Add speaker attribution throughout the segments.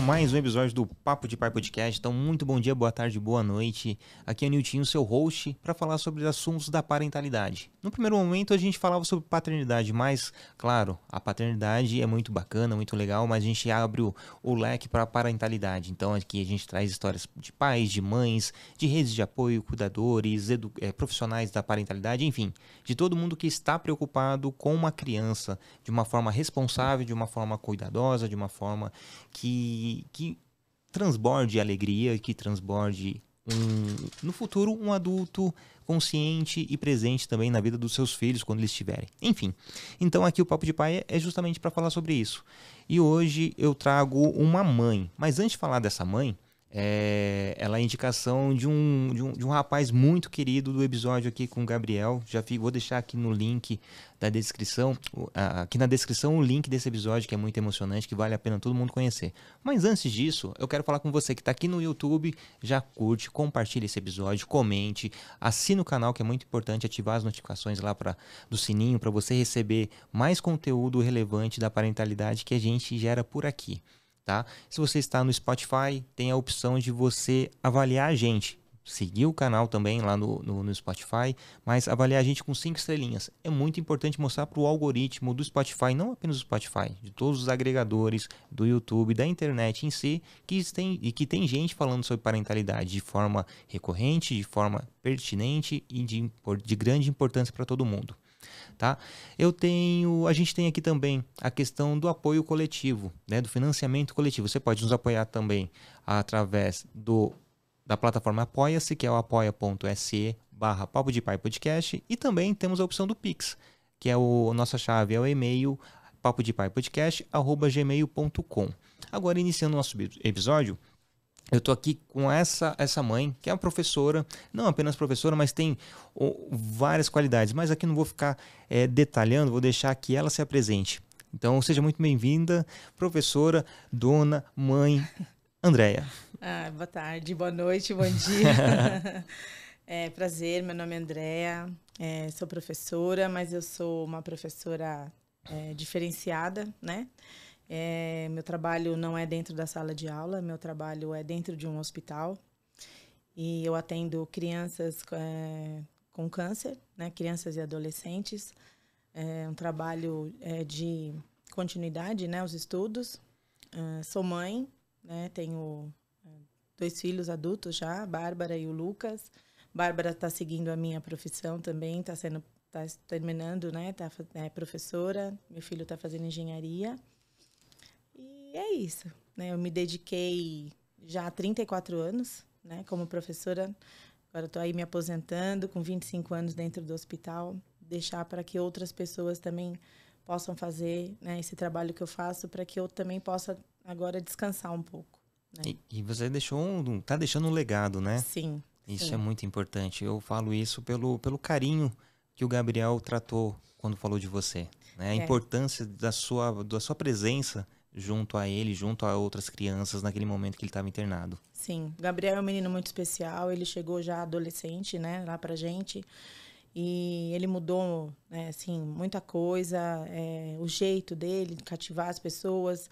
Speaker 1: a mais um episódio do Papo de Pai Podcast. Então, muito bom dia, boa tarde, boa noite. Aqui é o Niltinho, seu host, para falar sobre assuntos da parentalidade. No primeiro momento, a gente falava sobre paternidade, mas, claro, a paternidade é muito bacana, muito legal, mas a gente abre o, o leque para a parentalidade. Então, aqui a gente traz histórias de pais, de mães, de redes de apoio, cuidadores, edu, é, profissionais da parentalidade, enfim, de todo mundo que está preocupado com uma criança de uma forma responsável, de uma forma cuidadosa, de uma forma que que, transborde alegria, que transborde um, no futuro um adulto consciente e presente também na vida dos seus filhos quando eles estiverem. Enfim, então aqui o Papo de Pai é justamente para falar sobre isso. E hoje eu trago uma mãe, mas antes de falar dessa mãe, é, ela é indicação de um, de um, de, um, rapaz muito querido do episódio aqui com o Gabriel. Já fico, vou deixar aqui no link da descrição, aqui na descrição o link desse episódio que é muito emocionante, que vale a pena todo mundo conhecer. Mas antes disso, eu quero falar com você que está aqui no YouTube, já curte, compartilha esse episódio, comente, assina o canal que é muito importante, ativar as notificações lá pra, do sininho para você receber mais conteúdo relevante da parentalidade que a gente gera por aqui tá? Se você está no Spotify, tem a opção de você avaliar a gente. Seguir o canal também lá no, no, no Spotify, mas avaliar a gente com cinco estrelinhas. É muito importante mostrar para o algoritmo do Spotify, não apenas do Spotify, de todos os agregadores, do YouTube, da internet em si, que tem, e que tem gente falando sobre parentalidade de forma recorrente, de forma pertinente e de, de grande importância para todo mundo tá? Eu tenho, a gente tem aqui também a questão do apoio coletivo, né, do financiamento coletivo. Você pode nos apoiar também através do da plataforma Apoia-se, que é o apoia.se barra Papo de Pai Podcast, e também temos a opção do Pix, que é o nossa chave, é o e-mail papodepaipodcast.gmail.com. Agora, iniciando o nosso episódio, eu estou aqui com essa essa mãe, que é uma professora, não apenas professora, mas tem várias qualidades. Mas aqui não vou ficar é, detalhando, vou deixar que ela se apresente. Então, seja muito bem-vinda, professora, dona, mãe, Andréia.
Speaker 2: Ah, boa tarde, boa noite, bom dia. é prazer, meu nome é Andréia, é, sou professora, mas eu sou uma professora é, diferenciada, né? É, meu trabalho não é dentro da sala de aula, meu trabalho é dentro de um hospital. E eu atendo crianças é, com câncer, né, crianças e adolescentes. É um trabalho é, de continuidade, né, os estudos. É, sou mãe, né, tenho é, dois filhos adultos já, a Bárbara e o Lucas. Bárbara está seguindo a minha profissão também, está sendo, tá terminando, né, tá, é professora. Meu filho está fazendo engenharia. E é isso. Né? Eu me dediquei já há 34 anos né, como professora. Agora estou aí me aposentando com 25 anos dentro do hospital. Deixar para que outras pessoas também possam fazer né, esse trabalho que eu faço, para que eu também possa agora descansar um pouco.
Speaker 1: Né? E, e, você deixou um, tá deixando um legado, né?
Speaker 2: Sim. Isso sim. é
Speaker 1: muito importante. Eu falo isso pelo, pelo carinho que o Gabriel tratou quando falou de você, né? A é. importância da sua, da sua presença junto a ele, junto a outras crianças naquele momento que ele estava internado.
Speaker 2: Sim, Gabriel é um menino muito especial, ele chegou já adolescente, né, lá pra gente. E ele mudou, né, assim, muita coisa, é, o jeito dele de cativar as pessoas.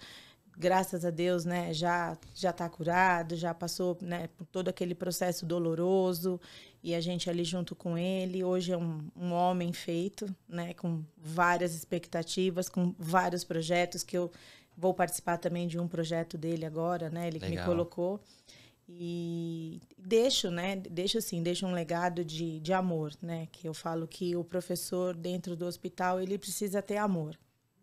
Speaker 2: Graças a Deus, né, já já tá curado, já passou, né, por todo aquele processo doloroso e a gente ali junto com ele. Hoje é um, um homem feito, né, com várias expectativas, com vários projetos que eu Vou participar também de um projeto dele agora, né? Ele que me colocou. E deixo, né? Deixo assim, deixo um legado de, de amor, né? Que eu falo que o professor dentro do hospital, ele precisa ter amor,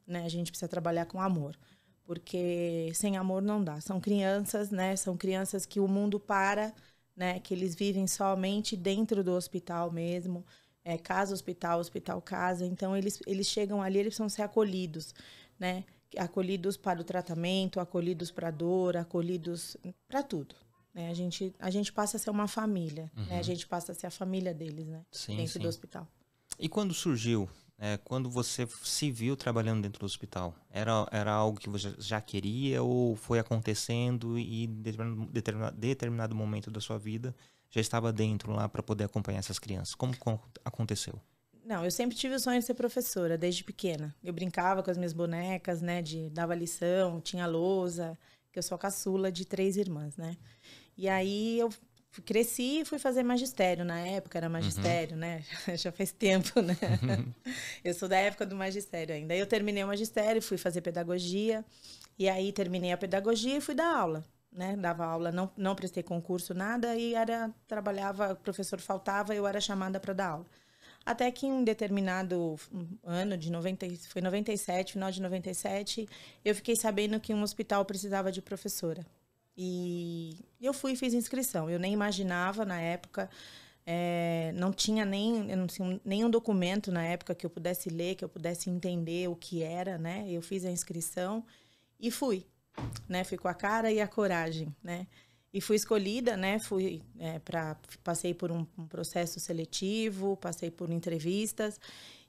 Speaker 2: né? A gente precisa trabalhar com amor. Porque sem amor não dá. São crianças, né? São crianças que o mundo para, né? Que eles vivem somente dentro do hospital mesmo. É, casa, hospital, hospital, casa. Então, eles, eles chegam ali, eles precisam ser acolhidos, né? acolhidos para o tratamento, acolhidos para a dor, acolhidos para tudo. Né? A, gente, a gente passa a ser uma família, uhum. né? a uhum. gente passa a ser a família deles né? Sim, dentro sim. do hospital.
Speaker 1: E quando surgiu, é, quando você se viu trabalhando dentro do hospital? Era, era algo que você já queria ou foi acontecendo e determinado, determinado momento da sua vida já estava dentro lá para poder acompanhar essas crianças? Como aconteceu?
Speaker 2: Não, eu sempre tive o sonho de ser professora, desde pequena. Eu brincava com as minhas bonecas, né? De, dava lição, tinha lousa, que eu sou a caçula de três irmãs, né? E aí eu cresci e fui fazer magistério. Na época era magistério, uhum. né? Já faz tempo, né? Uhum. Eu sou da época do magistério ainda. Aí eu terminei o magistério, fui fazer pedagogia. E aí terminei a pedagogia e fui dar aula. Né, dava aula, não, não prestei concurso, nada, e era, trabalhava, o professor faltava, eu era chamada para dar aula. Até que em um determinado ano de 90, foi 97, final de 97, eu fiquei sabendo que um hospital precisava de professora. E eu fui e fiz inscrição. Eu nem imaginava na época, é, não tinha nem não tinha nenhum documento na época que eu pudesse ler, que eu pudesse entender o que era, né? Eu fiz a inscrição e fui, né? Fui com a cara e a coragem, né? e fui escolhida, né? Fui é, para passei por um, um, processo seletivo, passei por entrevistas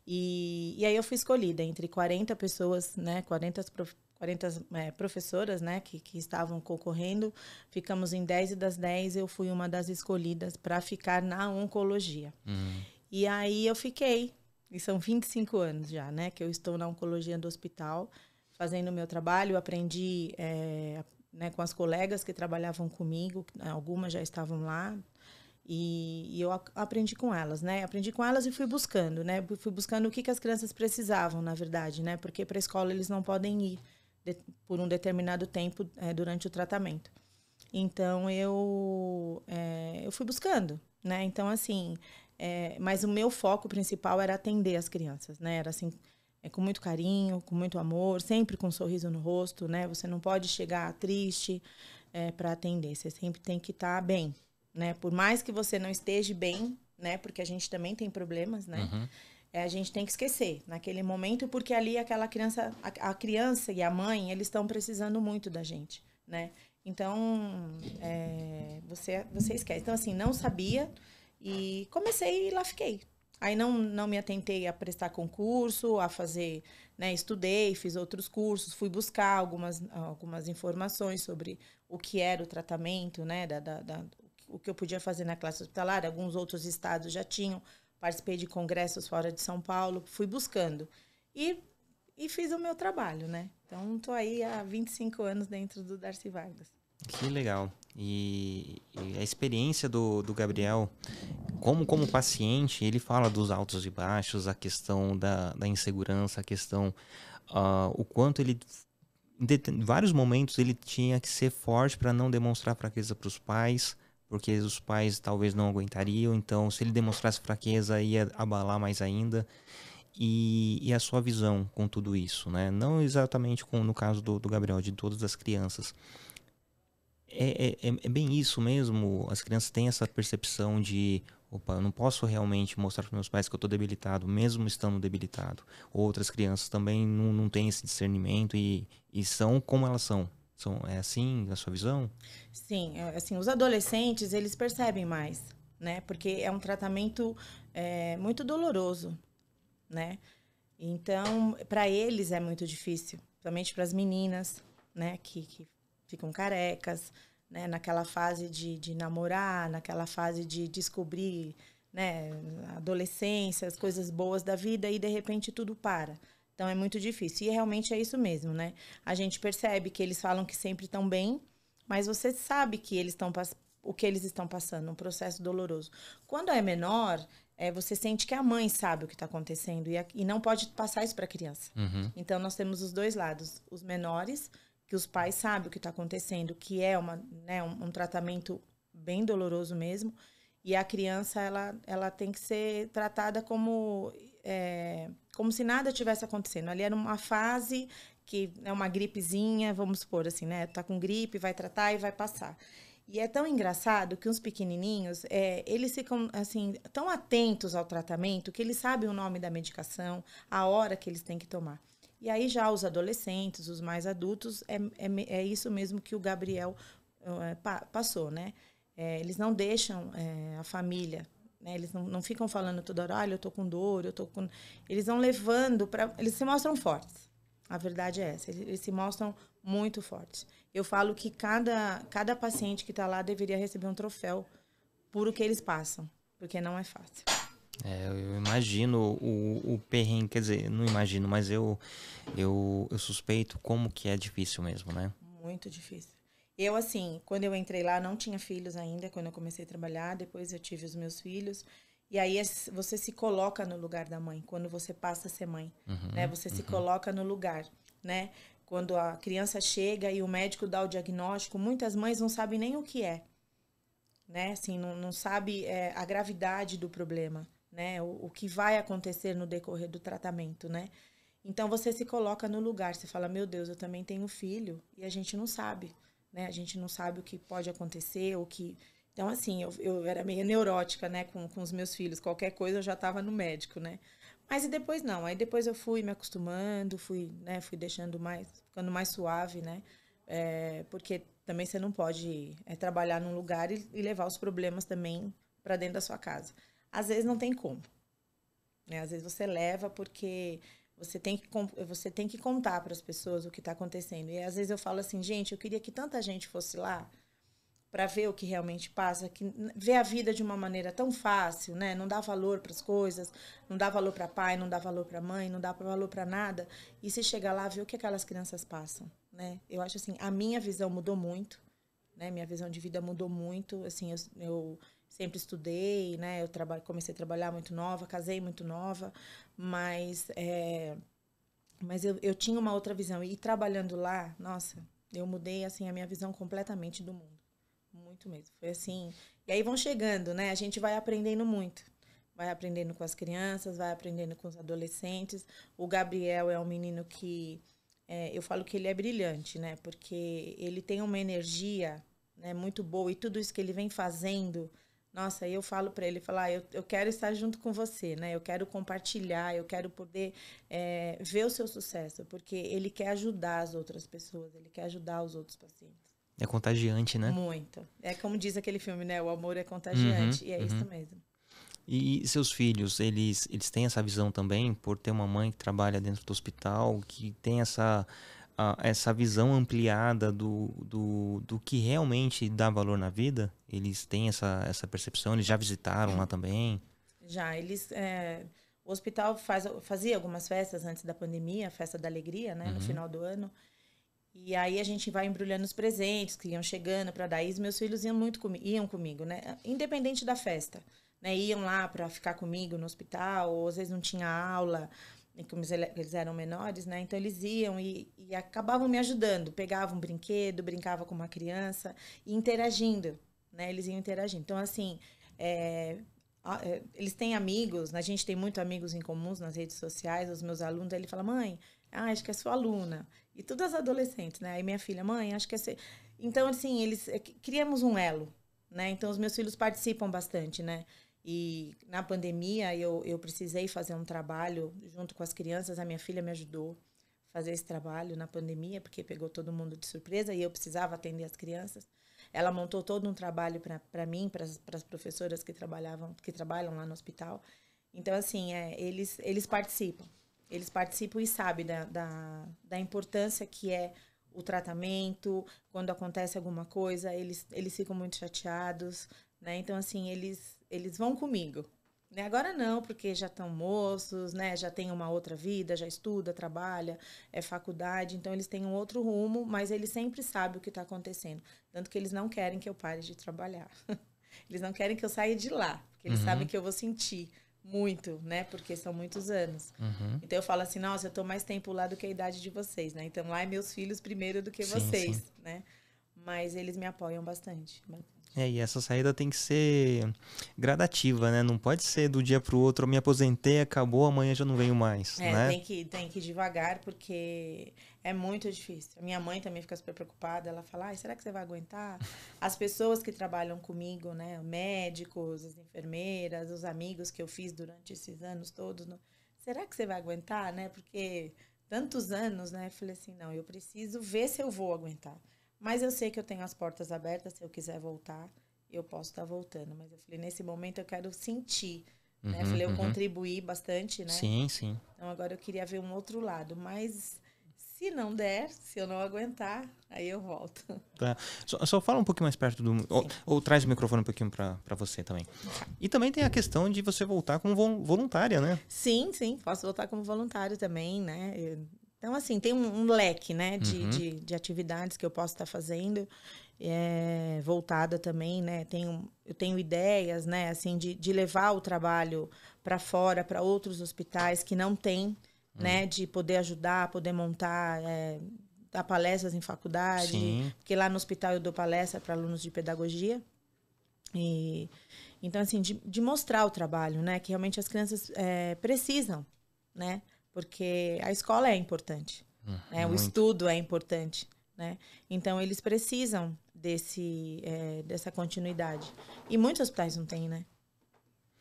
Speaker 2: e, e aí eu fui escolhida entre 40 pessoas, né? 40, prof, 40 é, professoras, né? Que, que estavam concorrendo. Ficamos em 10 e das 10 eu fui uma das escolhidas para ficar na oncologia. Uhum. E aí eu fiquei. E são 25 anos já, né? Que eu estou na oncologia do hospital fazendo o meu trabalho, aprendi é, né, com as colegas que trabalhavam comigo, né, algumas já estavam lá, e, e eu aprendi com elas, né? Aprendi com elas e fui buscando, né? Fui buscando o que, que as crianças precisavam, na verdade, né? Porque para a escola eles não podem ir de, por um determinado tempo é, durante o tratamento. Então eu é, eu fui buscando, né? Então assim, é, mas o meu foco principal era atender as crianças, né? Era assim é, com muito carinho, com muito amor, sempre com um sorriso no rosto, né? Você não pode chegar triste é, para atender, você sempre tem que estar tá bem, né? Por mais que você não esteja bem, né? Porque a gente também tem problemas, né? Uhum. É, a gente tem que esquecer naquele momento, porque ali aquela criança, a, a criança e a mãe, eles estão precisando muito da gente, né? Então, é, você, você esquece. Então, assim, não sabia e comecei e lá fiquei, Aí não, não me atentei a prestar concurso, a fazer, né, estudei, fiz outros cursos, fui buscar algumas, algumas informações sobre o que era o tratamento, né, da, da, da o que eu podia fazer na classe hospitalar, alguns outros estados já tinham, participei de congressos fora de São Paulo, fui buscando e, e fiz o meu trabalho, né? Então, estou aí há 25 anos dentro do Darcy Vargas.
Speaker 1: Que legal. E, e, a experiência do, do Gabriel, como, como paciente, ele fala dos altos e baixos, a questão da, da insegurança, a questão uh, o quanto ele em vários momentos ele tinha que ser forte para não demonstrar fraqueza para os pais, porque os pais talvez não aguentariam. Então, se ele demonstrasse fraqueza, ia abalar mais ainda. E, e a sua visão com tudo isso, né? Não exatamente com, no caso do, do Gabriel, de todas as crianças é, é, é, é, bem isso mesmo. As crianças têm essa percepção de, opa, eu não posso realmente mostrar para meus pais que eu estou debilitado, mesmo estando debilitado. Outras crianças também não, não têm esse discernimento e, e são como elas são. são. É assim a sua visão?
Speaker 2: Sim, é, assim, os adolescentes, eles percebem mais, né? Porque é um tratamento é, muito doloroso, né? Então, para eles é muito difícil, principalmente para as meninas, né? que, que ficam carecas, né? Naquela fase de, de namorar, naquela fase de descobrir, né? Adolescência, as coisas boas da vida e de repente tudo para. Então é muito difícil. E realmente é isso mesmo, né? A gente percebe que eles falam que sempre estão bem, mas você sabe que eles estão o que eles estão passando, um processo doloroso. Quando é menor, é, você sente que a mãe sabe o que está acontecendo e, a, e, não pode passar isso para a criança. Uhum. Então nós temos os dois lados, os menores que os pais sabem o que está acontecendo, que é uma, né, um, um, tratamento bem doloroso mesmo, e a criança ela, ela tem que ser tratada como é, como se nada tivesse acontecendo. Ali era uma fase que é uma gripezinha, vamos supor assim, né? Tá com gripe, vai tratar e vai passar. E é tão engraçado que uns pequenininhos, é, eles ficam, assim, tão atentos ao tratamento que eles sabem o nome da medicação, a hora que eles têm que tomar. E aí já os adolescentes, os mais adultos, é, é, é isso mesmo que o Gabriel é, pa, passou, né? É, eles não deixam a família, né? eles não, não ficam falando toda hora, olha, eu tô com dor, eu tô com... Eles vão levando para... Eles se mostram fortes, a verdade é essa, eles, eles se mostram muito fortes. Eu falo que cada, cada paciente que está lá deveria receber um troféu por o que eles passam, porque não é fácil.
Speaker 1: É, eu imagino o, o perrengue, quer dizer, não imagino, mas eu, eu, eu suspeito como que é difícil mesmo, né?
Speaker 2: Muito difícil. Eu, assim, quando eu entrei lá, não tinha filhos ainda, quando eu comecei a trabalhar, depois eu tive os meus filhos. E aí é, você se coloca no lugar da mãe, quando você passa a ser mãe, uhum, né? Você uhum. se coloca no lugar, né? Quando a criança chega e o médico dá o diagnóstico, muitas mães não sabem nem o que é, né? Assim, não, não sabe é, a gravidade do problema né? O, o que vai acontecer no decorrer do tratamento, né? Então você se coloca no lugar, você fala, meu Deus, eu também tenho filho e a gente não sabe, né? A gente não sabe o que pode acontecer, o que. Então, assim, eu, eu era meio neurótica, né, com, com os meus filhos. Qualquer coisa eu já estava no médico, né? Mas e depois não. Aí depois eu fui me acostumando, fui, né, fui deixando mais, ficando mais suave, né? É, porque também você não pode é, trabalhar num lugar e, e levar os problemas também para dentro da sua casa. Às vezes não tem como. Né? Às vezes você leva porque você tem que, você tem que contar para as pessoas o que está acontecendo. E às vezes eu falo assim, gente, eu queria que tanta gente fosse lá para ver o que realmente passa, que ver a vida de uma maneira tão fácil, né? Não dá valor para as coisas, não dá valor para pai, não dá valor para mãe, não dá valor para nada. E se chegar lá, ver o que aquelas crianças passam, né? Eu acho assim, a minha visão mudou muito, né? Minha visão de vida mudou muito, assim, eu, eu sempre estudei, né? Eu comecei a trabalhar muito nova, casei muito nova, mas é... mas eu, eu tinha uma outra visão e trabalhando lá, nossa, eu mudei assim a minha visão completamente do mundo, muito mesmo. Foi assim. E aí vão chegando, né? A gente vai aprendendo muito. Vai aprendendo com as crianças, vai aprendendo com os adolescentes. O Gabriel é um menino que é, eu falo que ele é brilhante, né? Porque ele tem uma energia né, muito boa e tudo isso que ele vem fazendo nossa, aí eu falo para ele, falar, ah, eu, eu quero estar junto com você, né? Eu quero compartilhar, eu quero poder é, ver o seu sucesso, porque ele quer ajudar as outras pessoas, ele quer ajudar os outros pacientes. É
Speaker 1: contagiante, né?
Speaker 2: Muito. É como diz aquele filme, né? O amor é contagiante. Uhum, e é uhum. isso mesmo.
Speaker 1: E seus filhos, eles, eles têm essa visão também, por ter uma mãe que trabalha dentro do hospital, que tem essa a, essa visão ampliada do, do, do que realmente dá valor na vida? Eles têm essa, essa percepção? Eles já visitaram lá também?
Speaker 2: Já, eles. É, o hospital faz, fazia algumas festas antes da pandemia, a festa da alegria, né? Uhum. No final do ano. E aí a gente vai embrulhando os presentes que iam chegando para dar. E meus filhos iam muito comigo, iam comigo, né? Independente da festa. Né, iam lá para ficar comigo no hospital, ou às vezes não tinha aula, e como eles eram menores, né? Então eles iam e, e, acabavam me ajudando, pegavam um brinquedo, brincava com uma criança e interagindo, né? Eles iam interagindo. Então assim, é, é eles têm amigos, né? a gente tem muito amigos em comuns nas redes sociais, os meus alunos, aí ele fala, mãe, ah, acho que é sua aluna. E todas as adolescentes, né? Aí minha filha, mãe, acho que é. você. Então, assim, eles é, criamos um elo, né? Então, os meus filhos participam bastante, né? E na pandemia eu, eu precisei fazer um trabalho junto com as crianças, a minha filha me ajudou a fazer esse trabalho na pandemia, porque pegou todo mundo de surpresa e eu precisava atender as crianças. Ela montou todo um trabalho para mim, para as professoras que trabalhavam, que trabalham lá no hospital. Então, assim, é, eles, eles participam. Eles participam e sabem da, da, da importância que é o tratamento, quando acontece alguma coisa, eles, eles ficam muito chateados, né? Então, assim, eles eles vão comigo. Né? Agora não, porque já estão moços, né? já tem uma outra vida, já estuda, trabalha, é faculdade, então eles têm um outro rumo, mas eles sempre sabem o que está acontecendo. Tanto que eles não querem que eu pare de trabalhar. eles não querem que eu saia de lá, porque eles uhum. sabem que eu vou sentir muito, né? Porque são muitos anos. Uhum. Então eu falo assim, nossa, eu tô mais tempo lá do que a idade de vocês, né? Então lá é meus filhos primeiro do que sim, vocês, sim. né? Mas eles me apoiam bastante.
Speaker 1: É, e essa saída tem que ser gradativa, né? Não pode ser do dia para o outro, eu me aposentei, acabou, amanhã já não venho mais, é, né? Tem que,
Speaker 2: tem que ir devagar, porque é muito difícil. A minha mãe também fica super preocupada, ela fala, será que você vai aguentar? As pessoas que trabalham comigo, né? Médicos, as enfermeiras, os amigos que eu fiz durante esses anos todos, será que você vai aguentar, né? Porque tantos anos, né? Eu falei assim, não, eu preciso ver se eu vou aguentar. Mas eu sei que eu tenho as portas abertas, se eu quiser voltar, eu posso estar tá voltando. Mas eu falei, nesse momento eu quero sentir. Né? Uhum, né? Eu falei, eu uhum. contribuí bastante, né? Sim, sim. Então agora eu queria ver um outro lado, mas se não der, se eu não aguentar, aí eu volto.
Speaker 1: Tá. Só, só fala um pouquinho mais perto do. Ou, ou, traz o microfone um pouquinho para você também. Tá. E também tem a questão de você voltar como voluntária, né?
Speaker 2: Sim, sim. Posso voltar como voluntária também, né? Eu então, assim, tem um, um leque, né, de, uhum. de, de, atividades que eu posso estar tá fazendo, é, voltada também, né, tenho, eu tenho ideias, né, assim, de, de levar o trabalho para fora, para outros hospitais que não têm, uhum. né, de poder ajudar, poder montar, é, dar palestras em faculdade, Sim. porque lá no hospital eu dou palestra para alunos de pedagogia, e, então, assim, de, de mostrar o trabalho, né, que realmente as crianças é, precisam, né, porque a escola é importante, hum, né? o estudo é importante. Né? Então, eles precisam desse, é, dessa continuidade. E muitos hospitais não têm, né?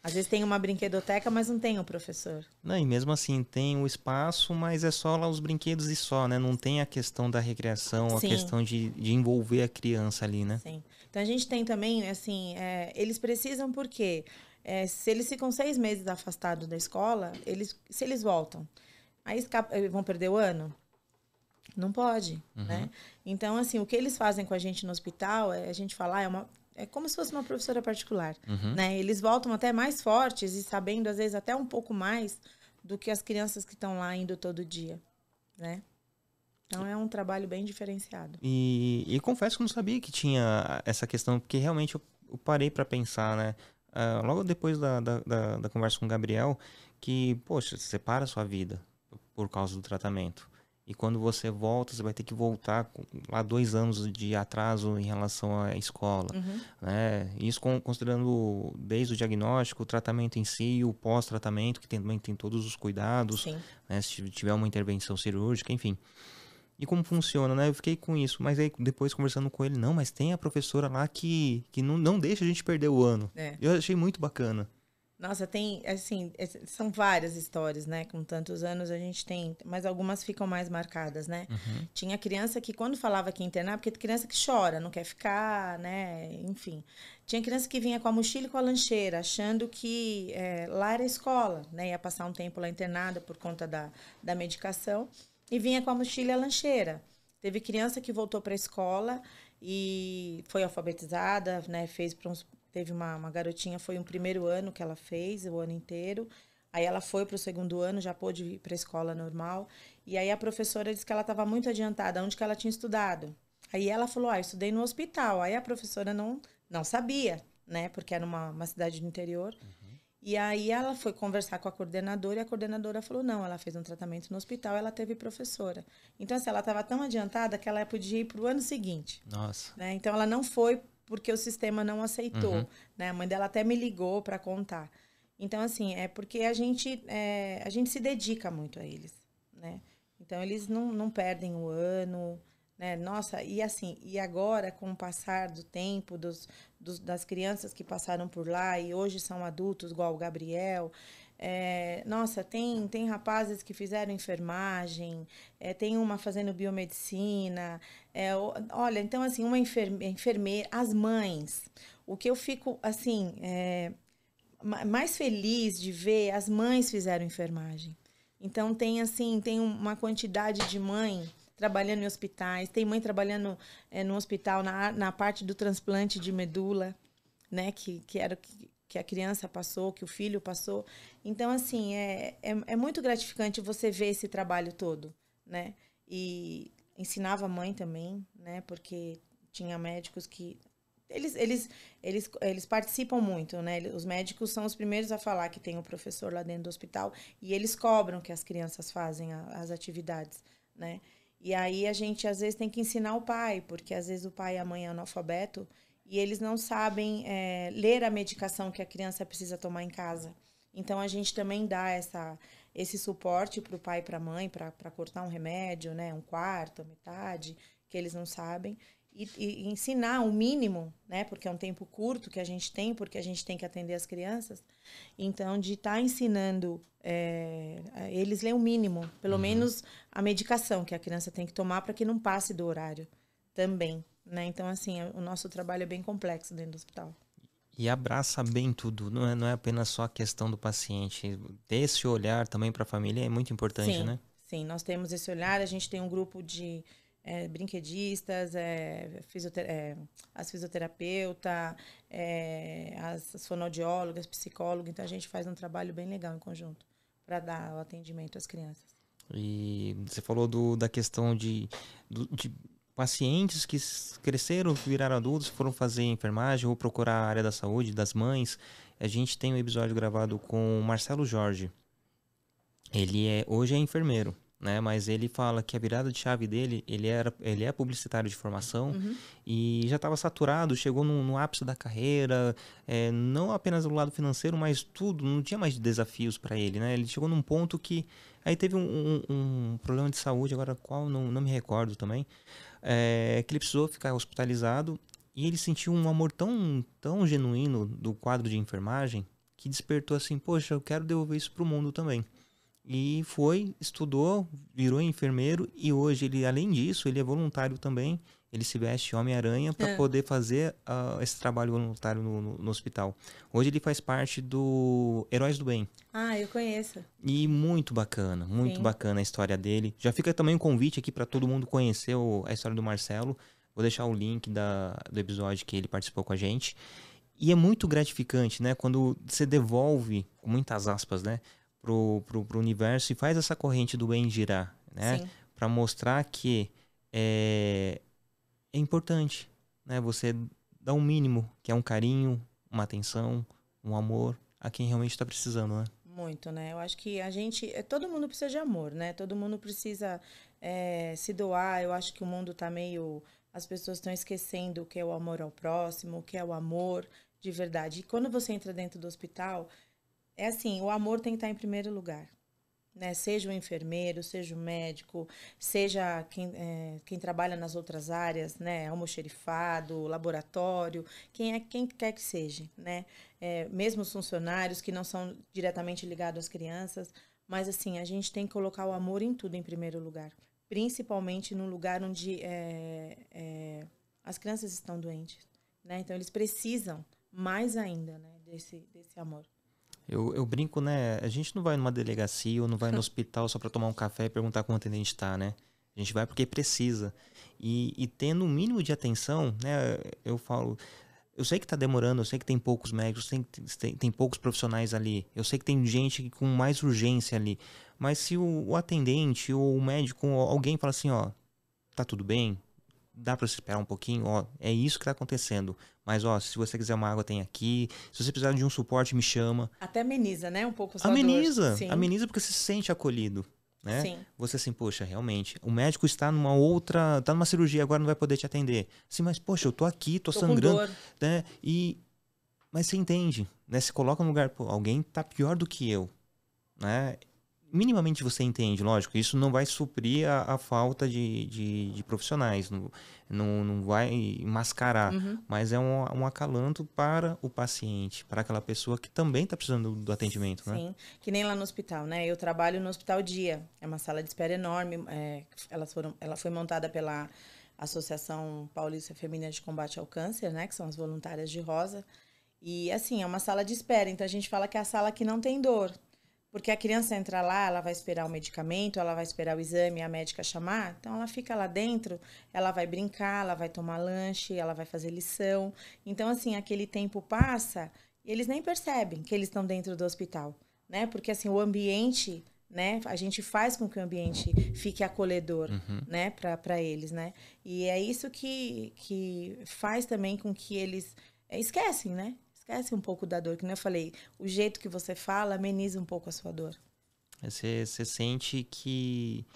Speaker 2: Às vezes tem uma brinquedoteca, mas não tem o professor.
Speaker 1: Não, e mesmo assim, tem o espaço, mas é só lá os brinquedos e só, né? Não tem a questão da recreação, a questão de, de, envolver a criança ali, né? Sim.
Speaker 2: Então a gente tem também, assim, é, eles precisam porque eh, é, se eles ficam seis meses afastados da escola, eles, se eles voltam, Aí escapa, eh, vão perder o ano? Não pode, uhum. né? Então, assim, o que eles fazem com a gente no hospital é a gente falar, é uma. É como se fosse uma professora particular, uhum. né? Eles voltam até mais fortes e sabendo, às vezes, até um pouco mais do que as crianças que estão lá indo todo dia, né? Então é um trabalho bem diferenciado.
Speaker 1: E, e, confesso que não sabia que tinha essa questão, porque realmente eu, eu parei para pensar, né? Uh, logo depois da da, da, da, conversa com o Gabriel, que, poxa, separa a sua vida, por causa do tratamento. E quando você volta, você vai ter que voltar lá dois anos de atraso em relação à escola. Uhum. Né? Isso considerando desde o diagnóstico, o tratamento em si, o pós-tratamento, que também tem todos os cuidados, né? se tiver uma intervenção cirúrgica, enfim. E como funciona, né? Eu fiquei com isso, mas aí depois conversando com ele, não, mas tem a professora lá que, que não, não deixa a gente perder o ano. É. Eu achei muito bacana.
Speaker 2: Nossa, tem, assim, são várias histórias, né? Com tantos anos a gente tem, mas algumas ficam mais marcadas, né? Uhum. Tinha criança que quando falava que ia internar, porque tinha criança que chora, não quer ficar, né? Enfim. Tinha criança que vinha com a mochila e com a lancheira, achando que é, lá era escola, né? Ia passar um tempo lá internada por conta da, da medicação. E vinha com a mochila e a lancheira. Teve criança que voltou para a escola e foi alfabetizada, né? Fez para uns Teve uma, uma garotinha, foi um primeiro ano que ela fez, o ano inteiro. Aí ela foi para o segundo ano, já pôde ir para a escola normal. E aí a professora disse que ela estava muito adiantada, onde que ela tinha estudado. Aí ela falou, ah, estudei no hospital. Aí a professora não, não sabia, né? Porque era uma, uma cidade do interior. Uhum. E aí ela foi conversar com a coordenadora e a coordenadora falou, não, ela fez um tratamento no hospital, ela teve professora. Então, assim, ela estava tão adiantada que ela podia ir para o ano seguinte. Nossa. Né? Então, ela não foi porque o sistema não aceitou. Uhum. Né? A mãe dela até me ligou para contar. Então, assim, é porque a gente, é, a gente se dedica muito a eles, né? Então, eles não, não perdem o ano, né? Nossa, e assim, e agora, com o passar do tempo, dos, dos das crianças que passaram por lá e hoje são adultos, igual o Gabriel, é, nossa, tem, tem rapazes que fizeram enfermagem, é, tem uma fazendo biomedicina. É, olha, então, assim, uma enferme, enfermeira, as mães. O que eu fico, assim, é, mais feliz de ver, as mães fizeram enfermagem. Então, tem, assim, tem uma quantidade de mãe trabalhando em hospitais, tem mãe trabalhando é, no hospital na, na parte do transplante de medula, né, que, que era que que a criança passou, que o filho passou. Então, assim, é, é, é muito gratificante você ver esse trabalho todo, né? E ensinava a mãe também, né? Porque tinha médicos que eles, eles, eles, eles participam muito, né? Os médicos são os primeiros a falar que tem o um professor lá dentro do hospital e eles cobram que as crianças fazem a, as atividades, né? E aí a gente às vezes tem que ensinar o pai, porque às vezes o pai e a mãe é analfabeto e eles não sabem é, ler a medicação que a criança precisa tomar em casa. Então a gente também dá essa, esse suporte para o pai e para a mãe para cortar um remédio, né, um quarto, metade, que eles não sabem. E, e ensinar o mínimo, né? Porque é um tempo curto que a gente tem, porque a gente tem que atender as crianças. Então, de estar tá ensinando, é, eles lêem o mínimo, pelo uhum. menos a medicação que a criança tem que tomar para que não passe do horário também. Né? Então, assim, é, o nosso trabalho é bem complexo dentro do hospital.
Speaker 1: E abraça bem tudo, não é, não é apenas só a questão do paciente. esse olhar também para a família é muito importante, sim, né?
Speaker 2: Sim, nós temos esse olhar. A gente tem um grupo de é, brinquedistas, é, fisiotera é, as fisioterapeutas, é, as, as fonoaudiólogas, psicólogas. Então, a gente faz um trabalho bem legal em conjunto para dar o atendimento às crianças.
Speaker 1: E você falou do, da questão de, do, de pacientes que cresceram, viraram adultos, foram fazer enfermagem ou procurar a área da saúde das mães. A gente tem um episódio gravado com o Marcelo Jorge. Ele é hoje é enfermeiro né? Mas ele fala que a virada de chave dele, ele era, ele é publicitário de formação uhum. e já estava saturado, chegou no, no, ápice da carreira, é, não apenas do lado financeiro, mas tudo, não tinha mais desafios para ele, né? Ele chegou num ponto que aí teve um, um, um problema de saúde, agora qual não, não me recordo também, é, que ele precisou ficar hospitalizado e ele sentiu um amor tão tão genuíno do quadro de enfermagem que despertou assim, poxa, eu quero devolver isso para o mundo também. E foi, estudou, virou enfermeiro e hoje ele, além disso, ele é voluntário também. Ele se veste Homem-Aranha para é. poder fazer uh, esse trabalho voluntário no, no, no, hospital. Hoje ele faz parte do Heróis do Bem.
Speaker 2: Ah, eu conheço.
Speaker 1: E muito bacana, muito Sim. bacana a história dele. Já fica também um convite aqui para todo mundo conhecer o, a história do Marcelo. Vou deixar o link da, do episódio que ele participou com a gente. E é muito gratificante, né? Quando você devolve, com muitas aspas, né? pro, pro, pro universo e faz essa corrente do bem girar, né? Para mostrar que é, é importante, né? Você dá um mínimo, que é um carinho, uma atenção, um amor a quem realmente está precisando, né?
Speaker 2: Muito, né? Eu acho que a gente. É, todo mundo precisa de amor, né? Todo mundo precisa é, se doar. Eu acho que o mundo tá meio. As pessoas estão esquecendo o que é o amor ao próximo, o que é o amor de verdade. E quando você entra dentro do hospital, é assim, o amor tem que estar em primeiro lugar. Né? Seja o enfermeiro, seja o médico, seja quem, é, quem trabalha nas outras áreas, né? Almoxerifado, laboratório, quem, é, quem quer que seja, né? É, mesmo os funcionários que não são diretamente ligados às crianças. Mas, assim, a gente tem que colocar o amor em tudo em primeiro lugar. Principalmente no lugar onde é, é as crianças estão doentes, né? Então, eles precisam mais ainda né? desse, desse amor.
Speaker 1: Eu, eu brinco, né? A gente não vai numa delegacia ou não vai no hospital só para tomar um café e perguntar como o atendente está, né? A gente vai porque precisa. E, e tendo o um mínimo de atenção, né? Eu falo, eu sei que está demorando, eu sei que tem poucos médicos, tem, tem, tem, poucos profissionais ali, eu sei que tem gente com mais urgência ali, mas se o, o atendente ou o médico ou alguém fala assim, ó, tá tudo bem, dá para você esperar um pouquinho, ó, é isso que está acontecendo. Mas ó, se você quiser uma água tem aqui, se você precisar de um suporte me chama.
Speaker 2: Até ameniza, né, um pouco sua Ameniza, Sim. ameniza
Speaker 1: porque se sente acolhido. Né? Sim. Você assim, poxa, realmente, o médico está numa outra, está numa cirurgia, agora não vai poder te atender. Assim, mas poxa, eu tô aqui, tô, tô sangrando, né? E mas você entende, né? Se coloca no lugar, pô, alguém tá pior do que eu, né? minimamente você entende, lógico, isso não vai suprir a, a falta de, de, de profissionais, não, não, não, vai mascarar, uhum. mas é um, um, acalanto para o paciente, para aquela pessoa que também está precisando do, do atendimento, Sim. né? Sim,
Speaker 2: que nem lá no hospital, né? Eu trabalho no hospital dia, é uma sala de espera enorme, é, elas foram, ela foi montada pela Associação Paulista Feminina de Combate ao Câncer, né? Que são as voluntárias de rosa, e assim, é uma sala de espera, então a gente fala que é a sala que não tem dor, porque a criança entra lá, ela vai esperar o medicamento, ela vai esperar o exame, a médica chamar. Então ela fica lá dentro, ela vai brincar, ela vai tomar lanche, ela vai fazer lição. Então assim, aquele tempo passa e eles nem percebem que eles estão dentro do hospital, né? Porque assim, o ambiente, né? A gente faz com que o ambiente fique acolhedor, uhum. né, para eles, né? E é isso que que faz também com que eles é, esquecem, né? Esquece um pouco da dor, que nem eu falei. O jeito que você fala ameniza um pouco a sua dor.
Speaker 1: Você, você sente que,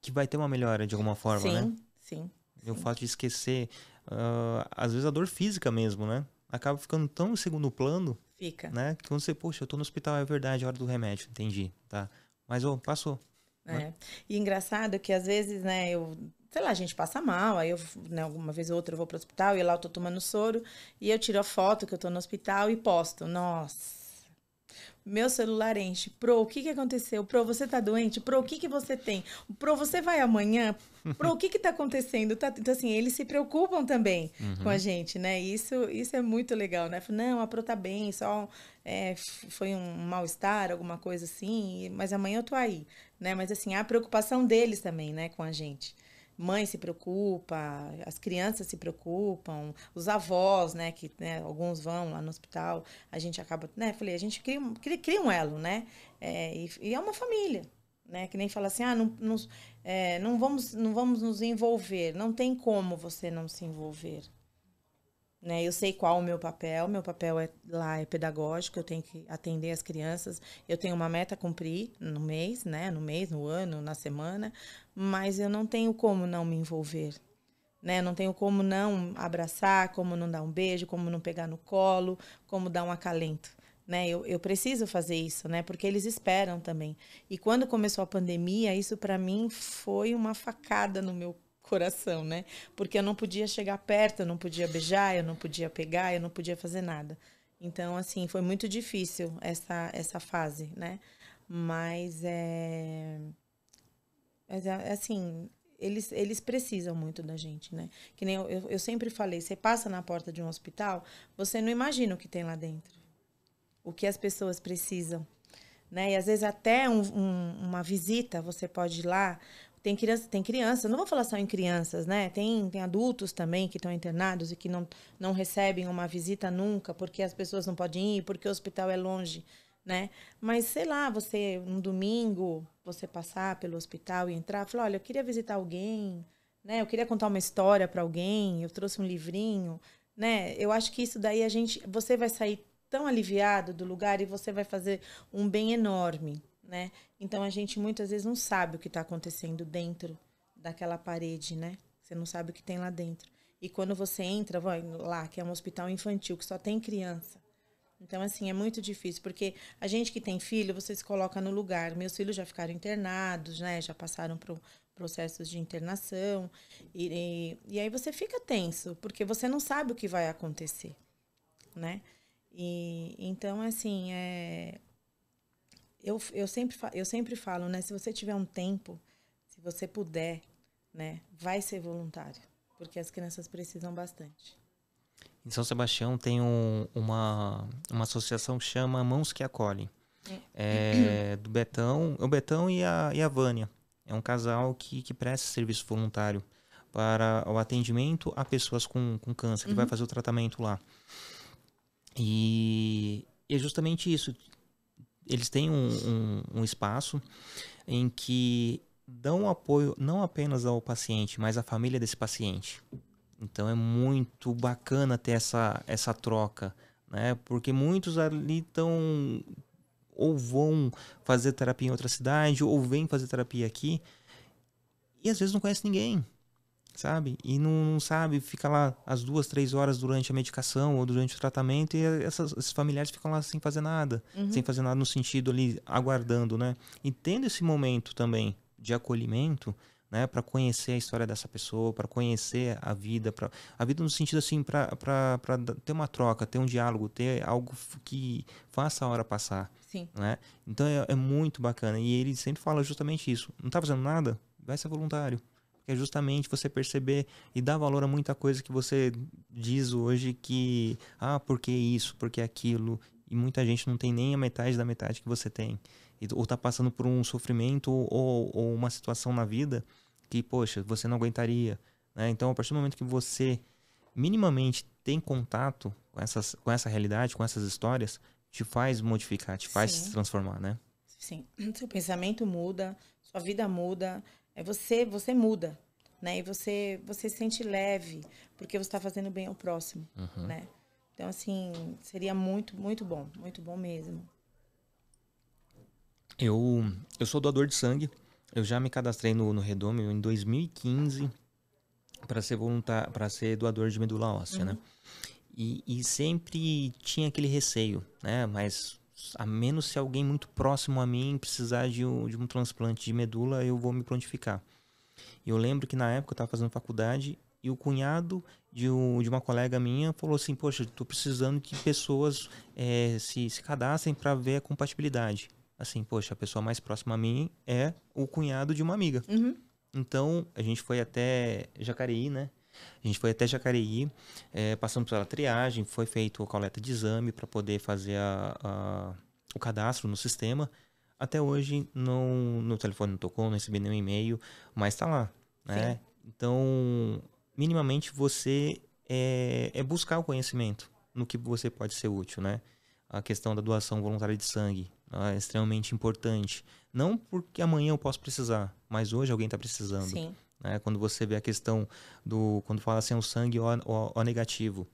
Speaker 1: que vai ter uma melhora de alguma forma, sim, né? Sim, sim. o fato de esquecer, uh, às vezes a dor física mesmo, né? Acaba ficando tão em segundo plano. Fica. Né? Que quando você, poxa, eu tô no hospital, é verdade, é hora do remédio, entendi, tá? Mas, ô, oh, passou.
Speaker 2: É. E engraçado que às vezes, né, eu sei lá, a gente passa mal, aí eu, né, alguma vez ou outra eu vou pro hospital e lá eu tô tomando soro e eu tiro a foto que eu tô no hospital e posto. Nossa. Meu celular enche. Pro, o que que aconteceu? Pro, você tá doente? Pro, o que que você tem? Pro, você vai amanhã? Pro, o que que tá acontecendo? Tá, então, assim, eles se preocupam também uhum. com a gente, né? Isso, isso é muito legal, né? Não, a Pro tá bem, só é, foi um mal-estar, alguma coisa assim, mas amanhã eu tô aí, né? Mas, assim, a preocupação deles também, né, com a gente mãe se preocupa, as crianças se preocupam, os avós, né, que né, alguns vão lá no hospital, a gente acaba, né, falei, a gente cria, cria, cria um elo, né, é, e, e, é uma família, né, que nem fala assim, ah, não, não, é, não, vamos, não vamos nos envolver, não tem como você não se envolver, né? Eu sei qual o meu papel, meu papel é, lá é pedagógico, eu tenho que atender as crianças, eu tenho uma meta a cumprir no mês, né? No mês, no ano, na semana, mas eu não tenho como não me envolver, né? Não tenho como não abraçar, como não dar um beijo, como não pegar no colo, como dar um acalento. Né, eu, eu preciso fazer isso, né? Porque eles esperam também. E quando começou a pandemia, isso para mim foi uma facada no meu coração, né? Porque eu não podia chegar perto, eu não podia beijar, eu não podia pegar, eu não podia fazer nada. Então, assim, foi muito difícil essa, essa fase, né? Mas é. Mas é, é assim, eles, eles precisam muito da gente, né? Que nem eu, eu, eu, sempre falei, você passa na porta de um hospital, você não imagina o que tem lá dentro. O que as pessoas precisam. Né? E às vezes até um, um, uma visita, você pode ir lá, tem criança, tem criança, não vou falar só em crianças, né? Tem, tem adultos também que estão internados e que não, não recebem uma visita nunca, porque as pessoas não podem ir, porque o hospital é longe, né? Mas sei lá, você um domingo, você passar pelo hospital e entrar, falar, olha, eu queria visitar alguém, né? Eu queria contar uma história para alguém, eu trouxe um livrinho, né? Eu acho que isso daí a gente, você vai sair tão aliviado do lugar e você vai fazer um bem enorme, né? Então a gente muitas vezes não sabe o que está acontecendo dentro daquela parede, né? Você não sabe o que tem lá dentro. E quando você entra, vai lá, que é um hospital infantil, que só tem criança. Então, assim, é muito difícil, porque a gente que tem filho, você se coloca no lugar. Meus filhos já ficaram internados, né? Já passaram por processos de internação. E, e, e aí você fica tenso, porque você não sabe o que vai acontecer, né? E, então, assim, é, eu, eu, sempre, eu sempre falo, né? Se você tiver um tempo, se você puder, né? Vai ser voluntário, porque as crianças precisam bastante.
Speaker 1: Em São Sebastião tem um, uma, uma associação que chama Mãos que Acolhem. É, é do Betão, é o Betão e a, e a Vânia. É um casal que, que presta serviço voluntário para o atendimento a pessoas com, com câncer, que uhum. vai fazer o tratamento lá. E, e é justamente isso eles têm um, um, um espaço em que dão apoio não apenas ao paciente, mas à família desse paciente. Então é muito bacana ter essa, essa troca, né? Porque muitos ali estão ou vão fazer terapia em outra cidade ou vêm fazer terapia aqui e às vezes não conhece ninguém sabe? E não, não, sabe, fica lá as duas, três horas durante a medicação ou durante o tratamento e essas, esses familiares ficam lá sem fazer nada, uhum. sem fazer nada no sentido ali, aguardando, né? E tendo esse momento também de acolhimento, né, para conhecer a história dessa pessoa, para conhecer a vida, para a vida no sentido assim, para ter uma troca, ter um diálogo, ter algo que faça a hora passar. Sim. Né? Então é, é muito bacana. E ele sempre fala justamente isso. Não tá fazendo nada? Vai ser voluntário que é justamente você perceber e dar valor a muita coisa que você diz hoje que, ah, por que isso, por que aquilo, e muita gente não tem nem a metade da metade que você tem, ou tá passando por um sofrimento ou, ou uma situação na vida que, poxa, você não aguentaria, né? Então, a partir do momento que você minimamente tem contato com, essas, com essa realidade, com essas histórias, te faz modificar, te faz Sim. se transformar, né?
Speaker 2: Sim, seu pensamento muda, sua vida muda, é você, você muda, né? E você, você se sente leve, porque você está fazendo bem ao próximo, uhum. né? Então, assim, seria muito, muito bom, muito bom mesmo.
Speaker 1: Eu, eu sou doador de sangue. Eu já me cadastrei no, no Redome em 2015 para ser voluntário, para ser doador de medula óssea, né? uhum. né? E, e, sempre tinha aquele receio, né? Mas a menos se alguém muito próximo a mim precisar de um, de um transplante de medula, eu vou me prontificar. Eu lembro que na época eu estava fazendo faculdade e o cunhado de, um, de, uma colega minha falou assim: Poxa, estou precisando que pessoas é, se, se cadastrem para ver a compatibilidade. Assim, poxa, a pessoa mais próxima a mim é o cunhado de uma amiga. Uhum. Então, a gente foi até Jacareí, né? A gente foi até Jacareí, é, passamos pela triagem, foi feito a coleta de exame para poder fazer a, a, o cadastro no sistema. Até hoje, não, no telefone não tocou, não recebi nenhum e-mail, mas está lá. Né? Então, minimamente, você é, é buscar o conhecimento no que você pode ser útil, né? a questão da doação voluntária de sangue é extremamente importante. Não porque amanhã eu posso precisar, mas hoje alguém está precisando. Sim. Né? Quando você vê a questão do. Quando fala assim, é um sangue O, o, o negativo.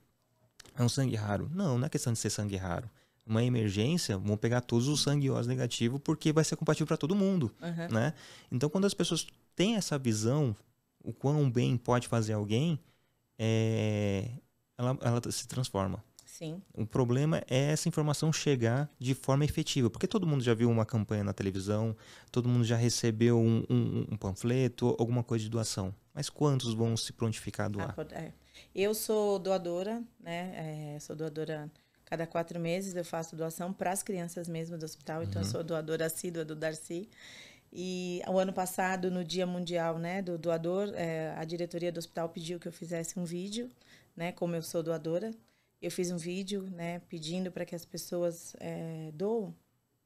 Speaker 1: É um sangue raro. Não, não é questão de ser sangue raro uma emergência, vão pegar todos os sangue O negativo porque vai ser compatível para todo mundo, uhum. né? Então, quando as pessoas têm essa visão, o quão bem pode fazer alguém, é, ela, ela se transforma. Sim. O problema é essa informação chegar de forma efetiva, porque todo mundo já viu uma campanha na televisão, todo mundo já recebeu um, um, um panfleto, alguma coisa de doação. Mas quantos vão se prontificar a doar?
Speaker 2: É. Eu sou doadora, né? É, sou doadora cada quatro meses, eu faço doação para as crianças mesmo do hospital, então uhum. eu sou doadora assídua do Darcy. E o ano passado, no Dia Mundial né, do Doador, é, a diretoria do hospital pediu que eu fizesse um vídeo, né, como eu sou doadora eu fiz um vídeo, né, pedindo para que as pessoas é, doam,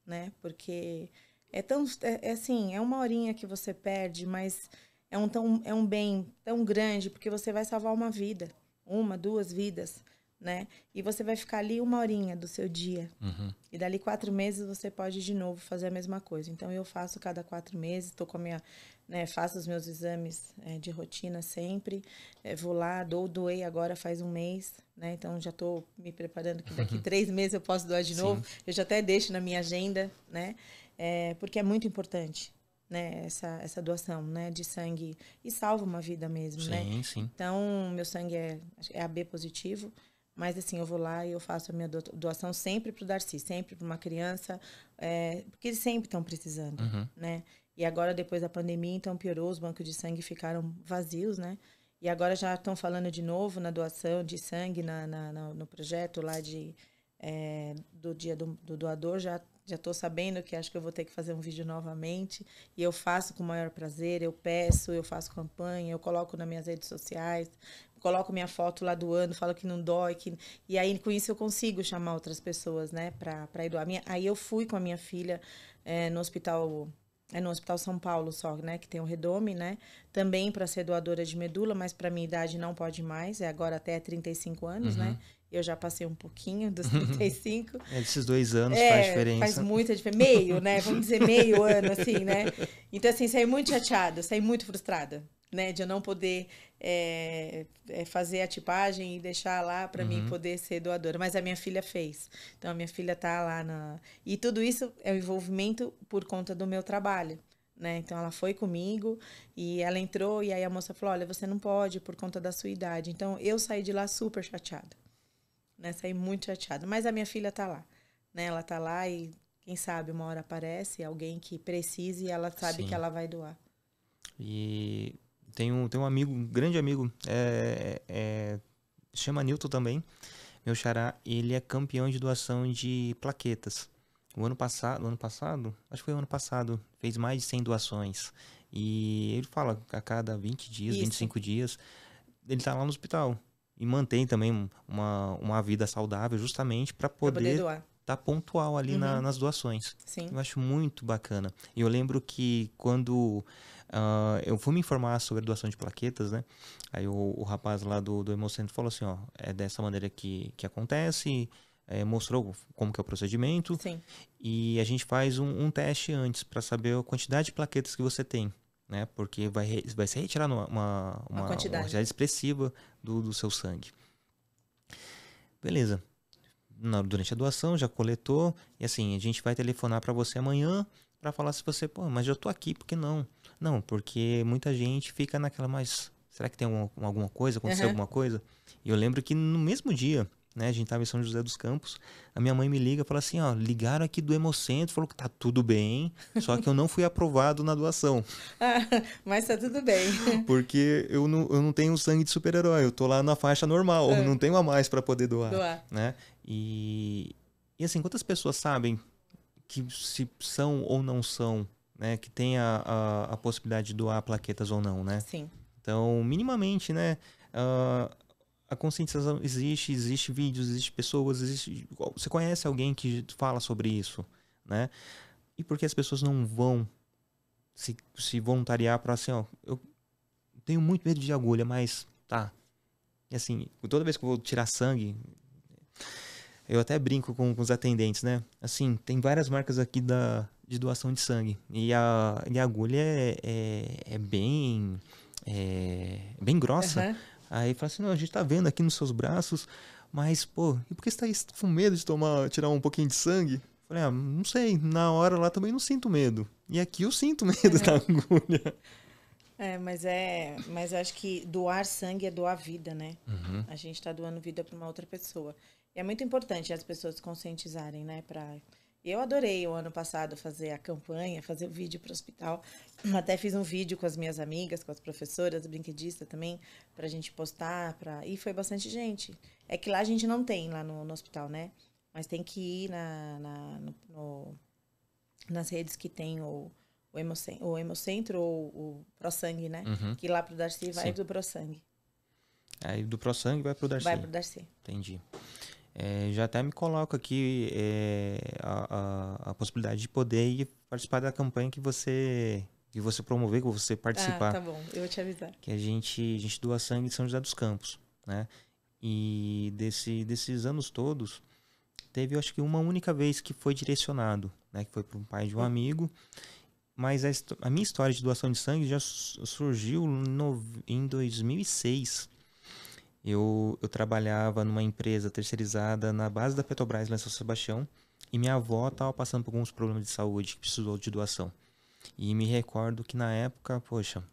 Speaker 2: né, porque é tão, é, é, assim, é uma horinha que você perde, mas é um, tão, é um bem tão grande, porque você vai salvar uma vida, uma, duas vidas, né? E você vai ficar ali uma horinha do seu dia. Uhum. E dali quatro meses você pode de novo fazer a mesma coisa. Então eu faço cada quatro meses, tô com a minha, né, faço os meus exames é, de rotina sempre. É, vou lá, dou, doei agora faz um mês, né? Então já tô me preparando que daqui uhum. três meses eu posso doar de Sim. novo. Eu já até deixo na minha agenda, né? É, porque é muito importante. Né, essa, essa doação né, de sangue e salva uma vida mesmo. Né? Sim, né? sim. Então, meu sangue é, é AB positivo, mas assim, eu vou lá e eu faço a minha doação sempre para o Darcy, sempre para uma criança, é, porque eles sempre estão precisando, uhum. né? E agora, depois da pandemia, então piorou, os bancos de sangue ficaram vazios, né? E agora já estão falando de novo na doação de sangue, na, na, na no projeto lá de, é, do dia do, do doador, já já estou sabendo que acho que eu vou ter que fazer um vídeo novamente e eu faço com o maior prazer, eu peço, eu faço campanha, eu coloco nas minhas redes sociais, coloco minha foto lá doando, falo que não dói. Que... E aí, com isso, eu consigo chamar outras pessoas, né, pra, pra ir doar. Minha... Aí eu fui com a minha filha é, no hospital. É no Hospital São Paulo só, né? Que tem o um redome, né? Também para ser doadora de medula, mas para minha idade não pode mais. É agora até 35 anos, né, uhum. né? Eu já passei um pouquinho dos 35. Uhum. É, desses dois anos é, faz diferença. Faz muita diferença. Meio, né? Vamos dizer meio ano, assim, né? Então, assim, saí muito chateada, saí muito frustrada né? De eu não poder é, é, fazer a tipagem e deixar lá para uhum. mim poder ser doadora. Mas a minha filha fez. Então a minha filha tá lá na. E tudo isso é o envolvimento por conta do meu trabalho. Né? Então ela foi comigo e ela entrou e aí a moça falou: "Olha, você não pode por conta da sua idade". Então eu saí de lá super chateada. Né? Saí muito chateada, mas a minha filha tá lá, né? Ela tá lá e quem sabe uma hora aparece alguém que precise e ela sabe Sim. que ela vai doar.
Speaker 1: E tem um, tem um amigo, um grande amigo, é, é, é, chama Newton também, meu xará, ele é campeão de doação de plaquetas. O ano passado, ano passado, acho que foi o ano passado, fez mais de 100 doações. E ele fala a cada 20 dias, Isso. 25 dias, ele tá lá no hospital. E mantém também uma, uma vida saudável justamente para poder, poder doar tá pontual ali uhum. na, nas doações. Sim. Eu acho muito bacana. E eu lembro que quando uh, eu fui me informar sobre doação de plaquetas, né? Aí o, o rapaz lá do, do Hemocentro falou assim, ó, é dessa maneira que, que acontece, é, mostrou como que é o procedimento. Sim. E a gente faz um, um teste antes para saber a quantidade de plaquetas que você tem. Né? Porque vai, vai ser retirada uma, uma, uma, uma, quantidade. expressiva do, do seu sangue. Beleza na, durante a doação, já coletou, e assim, a gente vai telefonar para você amanhã para falar se você, pô, mas eu tô aqui, por que não? Não, porque muita gente fica naquela, mas será que tem alguma, alguma coisa? Aconteceu uhum. alguma coisa? E eu lembro que no mesmo dia, né, a gente tava em São José dos Campos, a minha mãe me liga e fala assim, ó, ligaram aqui do Hemocentro, falou que tá tudo bem, só que eu não fui aprovado na doação.
Speaker 2: ah, mas tá tudo bem.
Speaker 1: Porque eu não, eu não tenho sangue de super-herói, eu tô lá na faixa normal, uhum. não tenho a mais para poder doar, doar, né? E, e assim, quantas pessoas sabem que se são ou não são, né? Que tem a, a, a possibilidade de doar plaquetas ou não, né? Sim. Então, minimamente, né? Uh, a conscientização existe, existe vídeos, existe pessoas, existe. Você conhece alguém que fala sobre isso, né? E por que as pessoas não vão se, se voluntariar para assim, ó, eu tenho muito medo de agulha, mas tá. E assim, toda vez que eu vou tirar sangue, eu até brinco com, com, os atendentes, né? Assim, tem várias marcas aqui da, de doação de sangue. E a, e a agulha é, é, é bem. É, bem grossa. Uhum. Aí fala assim: não, a gente tá vendo aqui nos seus braços, mas, pô, e por que você tá com medo de tomar, tirar um pouquinho de sangue? Falei, ah, não sei, na hora lá também não sinto medo. E aqui eu sinto medo uhum. da agulha.
Speaker 2: É, mas é. Mas acho que doar sangue é doar vida, né? Uhum. A gente está doando vida para uma outra pessoa. É muito importante as pessoas conscientizarem, né? Pra... Eu adorei o ano passado fazer a campanha, fazer o vídeo para o hospital. Até fiz um vídeo com as minhas amigas, com as professoras, brinquedista também, para a gente postar. Pra... E foi bastante gente. É que lá a gente não tem, lá no, no hospital, né? Mas tem que ir na, na no, no, nas redes que tem o, o, hemocentro, o hemocentro ou o ProSangue, né? Uhum. Que lá para o Darcy vai Sim. do ProSangue.
Speaker 1: Aí é, do ProSangue vai para o Darcy. Vai para o Darcy. Entendi é, já até me coloco aqui é, a, a, a, possibilidade de poder ir participar da campanha que você que você promover, que você participar. Ah, tá bom, eu vou te avisar. Que a gente, a gente doa sangue em São José dos Campos, né? E desse, desses anos todos, teve eu acho que uma única vez que foi direcionado, né? Que foi para um pai de um amigo. Mas a, a minha história de doação de sangue já surgiu no, em 2006, eu, eu trabalhava numa empresa terceirizada na base da Petrobras lá em São Sebastião e minha avó estava passando por alguns problemas de saúde que precisou de doação. E me recordo que na época, poxa,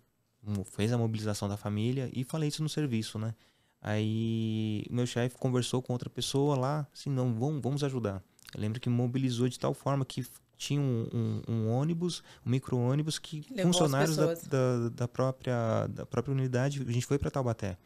Speaker 1: fez a mobilização da família e falei isso no serviço, né? Aí meu chefe conversou com outra pessoa lá, assim, não, vamos, vamos ajudar. Eu lembro que mobilizou de tal forma que tinha um, um, um ônibus, um micro-ônibus que Levou funcionários da, da, da, própria, da própria unidade, a gente foi para Taubaté.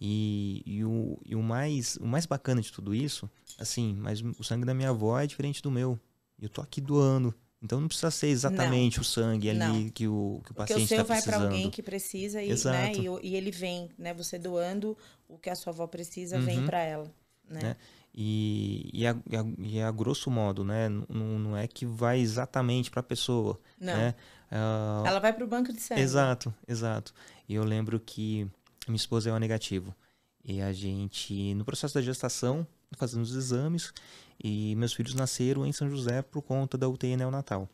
Speaker 1: E, e, o, e o, mais, o mais bacana de tudo isso, assim, mas o sangue da minha avó é diferente do meu. Eu tô aqui doando. Então não precisa ser exatamente não, o sangue ali que o, que o paciente está precisando. Porque o seu tá vai para alguém que precisa e, né,
Speaker 2: e, e, ele vem, né? Você doando o que a sua avó precisa, uhum. vem para ela, né? né?
Speaker 1: E, e, a, e, a, grosso modo, né? Não, não é que vai exatamente para a pessoa, não. né? Uh... Ela vai para o banco de sangue. Exato, exato. E eu lembro que minha esposa é o negativo. E a gente, no processo da gestação, fazendo os exames, e meus filhos nasceram em São José por conta da UTI neonatal.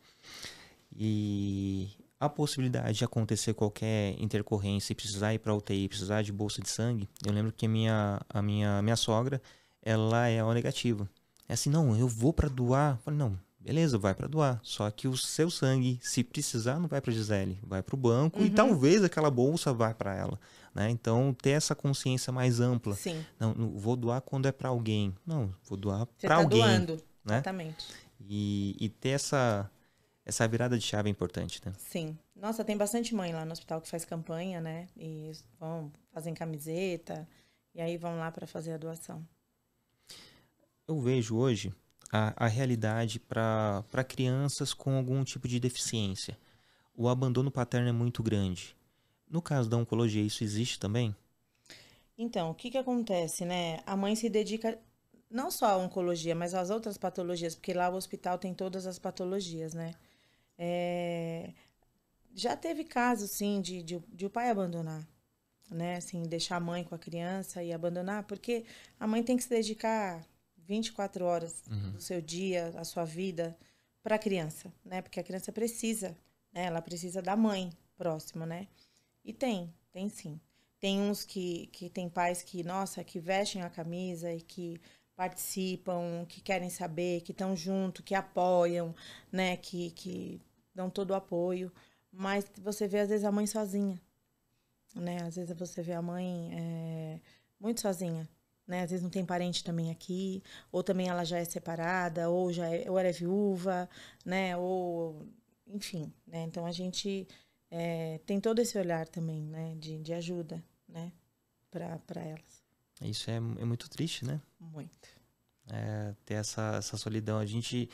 Speaker 1: E a possibilidade de acontecer qualquer intercorrência e precisar ir para a UTI, precisar de bolsa de sangue, eu lembro que a minha, a minha, minha sogra, ela é o negativo. É assim, não, eu vou para doar. Eu falei, não, beleza, vai para doar. Só que o seu sangue, se precisar, não vai para Gisele, vai para o banco uhum. e talvez aquela bolsa vá para ela. Né? Então, ter essa consciência mais ampla. Sim. Não, não vou doar quando é para alguém. Não, vou doar para tá alguém. Doando. Né? Exatamente. E, e, ter essa, essa virada de chave é importante, né?
Speaker 2: Sim. Nossa, tem bastante mãe lá no hospital que faz campanha, né? E vão, fazem camiseta, e aí vão lá para fazer a doação.
Speaker 1: Eu vejo hoje a, a realidade para crianças com algum tipo de deficiência. O abandono paterno é muito grande. No caso da oncologia, isso existe também?
Speaker 2: Então, o que, que acontece, né? A mãe se dedica não só à oncologia, mas às outras patologias, porque lá o hospital tem todas as patologias, né? É... Já teve casos, sim, de, de, de o pai abandonar, né? Assim, deixar a mãe com a criança e abandonar, porque a mãe tem que se dedicar 24 horas uhum. do seu dia, a sua vida, para a criança, né? Porque a criança precisa, né? Ela precisa da mãe próximo, né? E tem, tem sim. Tem uns que, que tem pais que, nossa, que vestem a camisa e que participam, que querem saber, que estão junto, que apoiam, né, que, que dão todo o apoio. Mas você vê, às vezes, a mãe sozinha, né? Às vezes você vê a mãe é, muito sozinha, né? Às vezes não tem parente também aqui, ou também ela já é separada, ou já é, ou ela é viúva, né? Ou, enfim, né? Então, a gente é, tem todo esse olhar também, né? De, de ajuda, né? Para elas.
Speaker 1: Isso é, é muito triste, né? Muito. É, ter essa, essa solidão. A gente,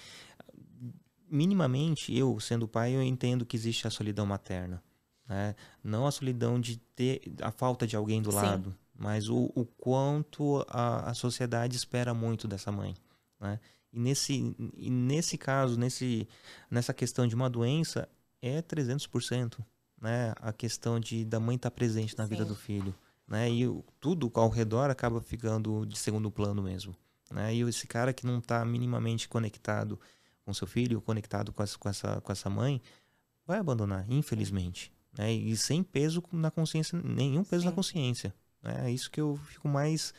Speaker 1: minimamente, eu sendo pai, eu entendo que existe a solidão materna. Né? Não a solidão de ter a falta de alguém do Sim. lado, mas o, o quanto a, a sociedade espera muito dessa mãe. Né? E nesse, e nesse caso, nesse, nessa questão de uma doença, é 300% né, a questão de da mãe estar tá presente na Sim. vida do filho, né? E o, tudo ao redor acaba ficando de segundo plano mesmo, né? E esse cara que não está minimamente conectado com seu filho, conectado com, as, com, essa com essa mãe, vai abandonar, infelizmente, né? E sem peso na consciência, nenhum peso Sim. na consciência. Né, é isso que eu fico mais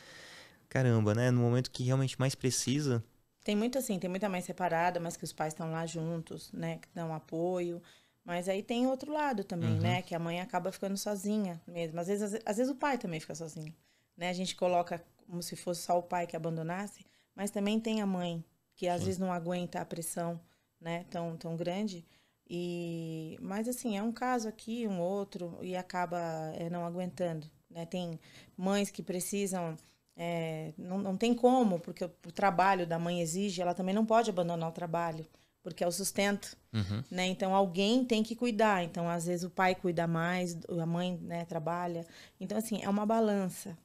Speaker 1: caramba, né? No momento que realmente mais precisa.
Speaker 2: Tem muito assim, tem muita mãe separada, mas que os pais estão lá juntos, né? Que dão apoio. Mas aí tem outro lado também, né, uhum. né? Que a mãe acaba ficando sozinha mesmo. Às vezes, às, vezes o pai também fica sozinho, né? A gente coloca como se fosse só o pai que abandonasse, mas também tem a mãe que às Sim. vezes não aguenta a pressão, né? Tão tão grande. E mas assim é um caso aqui, um outro e acaba é, não aguentando, né? Tem mães que precisam é, não, não tem como, porque o trabalho da mãe exige, ela também não pode abandonar o trabalho porque é o sustento. Uhum. Né? Então alguém tem que cuidar. Então, às vezes, o pai cuida mais, a mãe né, trabalha. Então, assim, é uma balança.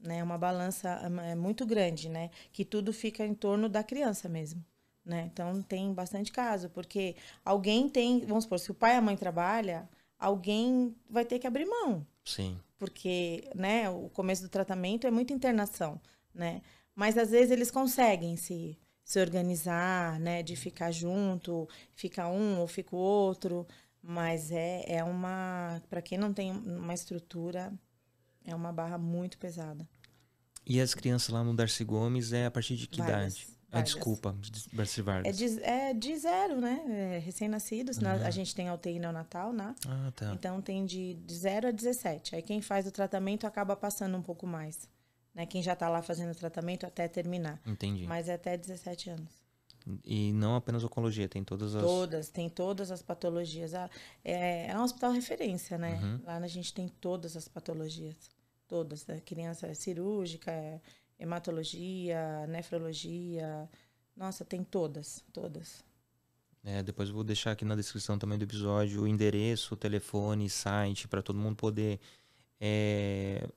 Speaker 2: Né? É uma balança é é muito grande, né? Que tudo fica em torno da criança mesmo. Né? Então tem bastante caso, porque alguém tem, vamos supor, se o pai e a mãe trabalham, alguém vai ter que abrir mão. Sim. Porque, né, o começo do tratamento é muita internação, né? Mas às vezes eles conseguem se se organizar, né? De ficar junto, fica um ou fica o outro. Mas é, é uma. para quem não tem uma estrutura, é uma barra muito pesada.
Speaker 1: E as crianças lá no Darcy Gomes é a partir de que várias, idade? A Ah, desculpa, Darcy Vargas. É de,
Speaker 2: é de zero, né? É Recém-nascidos. Uhum. A gente tem a UTI neonatal, né? Ah, tá. Então tem de, de zero a 17. Aí quem faz o tratamento acaba passando um pouco mais né? Quem já está lá fazendo tratamento até terminar. Entendi. Mas é até 17 anos.
Speaker 1: E não apenas oncologia, tem todas as. Todas,
Speaker 2: tem todas as patologias. Ah, é, é um hospital referência, né? Uhum. Lá a gente tem todas as patologias. Todas. Né? Criança é cirúrgica, é hematologia, nefrologia. Nossa, tem todas, todas.
Speaker 1: É, depois vou deixar aqui na descrição também do episódio o endereço, o telefone, site, para todo mundo poder é,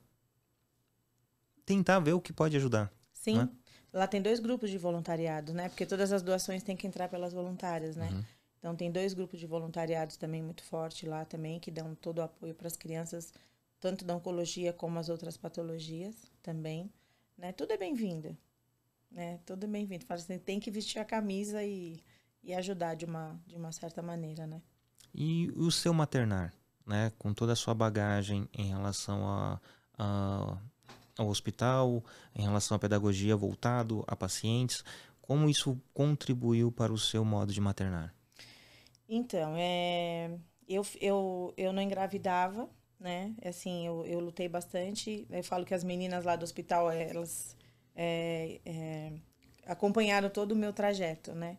Speaker 1: tentar ver o que pode ajudar. Sim. Né?
Speaker 2: Lá tem dois grupos de voluntariado, né? Porque todas as doações têm que entrar pelas voluntárias, né? Uhum. Então tem dois grupos de voluntariados também muito forte lá também que dão todo o apoio para as crianças, tanto da oncologia como as outras patologias também, né? Tudo é bem-vindo, né? Tudo é bem-vindo. Fala assim, tem que vestir a camisa e, e ajudar de uma de uma certa maneira, né?
Speaker 1: E o seu maternar, né? Com toda a sua bagagem em relação a, a ao hospital, em relação à pedagogia voltado a pacientes? Como isso contribuiu para o seu modo de maternar?
Speaker 2: Então, é, eu, eu, eu não engravidava, né? Assim, eu, eu lutei bastante. Eu falo que as meninas lá do hospital, elas é, é, acompanharam todo o meu trajeto, né?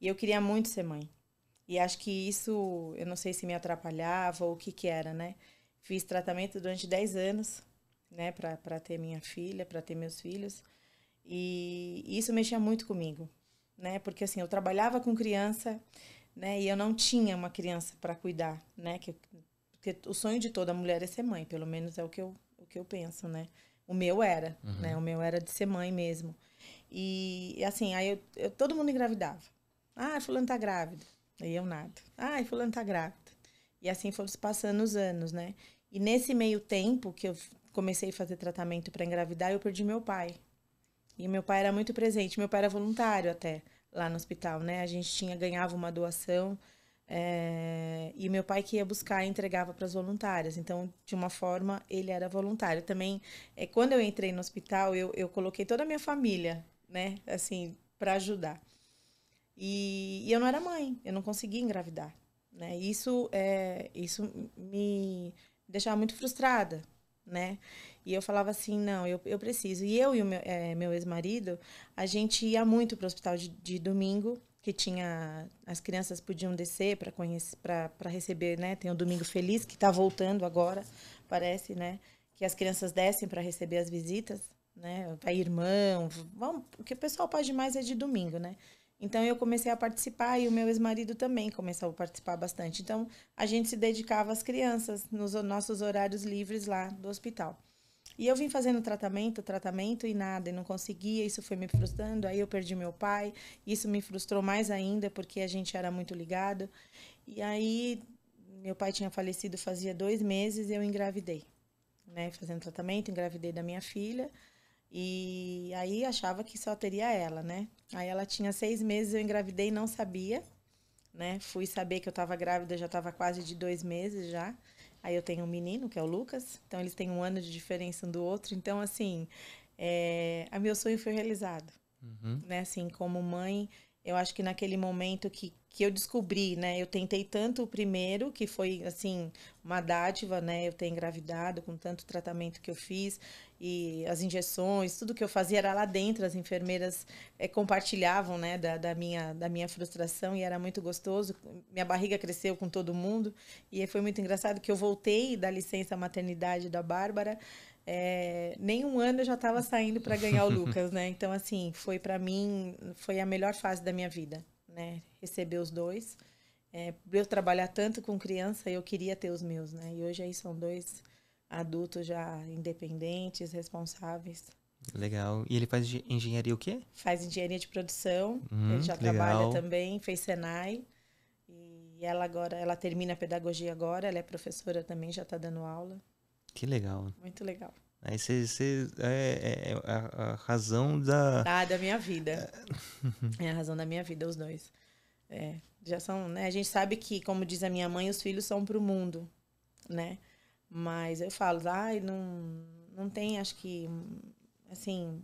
Speaker 2: E eu queria muito ser mãe. E acho que isso, eu não sei se me atrapalhava ou o que que era, né? Fiz tratamento durante 10 anos né, para ter minha filha, para ter meus filhos. E isso mexia muito comigo, né? Porque assim, eu trabalhava com criança, né, e eu não tinha uma criança para cuidar, né, que porque o sonho de toda mulher é ser mãe, pelo menos é o que eu o que eu penso, né? O meu era, uhum. né? O meu era de ser mãe mesmo. E assim, aí eu, eu todo mundo engravidava. Ah, fulano tá grávida. aí eu nada. Ah, fulano tá grávida. E assim foram se passando os anos, né? E nesse meio tempo que eu comecei a fazer tratamento para engravidar, eu perdi meu pai. E meu pai era muito presente, meu pai era voluntário até lá no hospital, né? A gente tinha ganhava uma doação é... e meu pai que ia buscar e entregava para as voluntárias. Então, de uma forma, ele era voluntário. Também, é, quando eu entrei no hospital, eu, eu coloquei toda a minha família, né? Assim, para ajudar. E, e, eu não era mãe, eu não conseguia engravidar, né? Isso, é, isso me deixava muito frustrada, né? E eu falava assim, não, eu, eu preciso. E eu e o meu, é, meu ex-marido, a gente ia muito para o hospital de, de, domingo, que tinha as crianças podiam descer para conhecer, para receber, né? Tem o domingo feliz que está voltando agora, parece, né? Que as crianças descem para receber as visitas, né? Vai irmão, vamos, o que o pessoal pode mais é de domingo, né? Então eu comecei a participar e o meu ex-marido também começou a participar bastante. Então a gente se dedicava às crianças nos nossos horários livres lá do hospital. E eu vim fazendo tratamento, tratamento e nada, e não conseguia, isso foi me frustrando. Aí eu perdi meu pai, isso me frustrou mais ainda porque a gente era muito ligado. E aí meu pai tinha falecido fazia dois meses e eu engravidei, né? Fazendo tratamento, engravidei da minha filha. E aí achava que só teria ela, né? Aí ela tinha seis meses, eu engravidei e não sabia, né? Fui saber que eu estava grávida, já estava quase de dois meses já. Aí eu tenho um menino, que é o Lucas, então eles têm um ano de diferença um do outro. Então, assim, é, a meu sonho foi realizado, uhum. né? Assim, como mãe, eu acho que naquele momento que, que eu descobri, né? Eu tentei tanto o primeiro, que foi, assim, uma dádiva, né? Eu ter engravidado com tanto tratamento que eu fiz e as injeções, tudo que eu fazia era lá dentro. As enfermeiras é, compartilhavam, né? Da, da, minha, da minha frustração e era muito gostoso. Minha barriga cresceu com todo mundo e foi muito engraçado que eu voltei da licença maternidade da Bárbara é, nem um ano eu já estava saindo para ganhar o Lucas, né? Então, assim, foi para mim, foi a melhor fase da minha vida, né? Receber os dois. É, eu trabalhar tanto com criança, eu queria ter os meus, né? E hoje aí são dois adultos já independentes, responsáveis.
Speaker 1: Legal. E ele faz engenharia o quê?
Speaker 2: Faz engenharia de produção. Hum, ele já legal. trabalha também, fez Senai. E ela agora, ela termina a pedagogia agora, ela é professora também, já está dando aula. Que legal. Muito legal.
Speaker 1: Aí você, você é, é, é a, a, razão da...
Speaker 2: da. Ah, da minha vida. é a razão da minha vida, os dois. É, já são, né? A gente sabe que, como diz a minha mãe, os filhos são pro mundo, né? Mas eu falo, ai, ah, não, não tem, acho que, assim,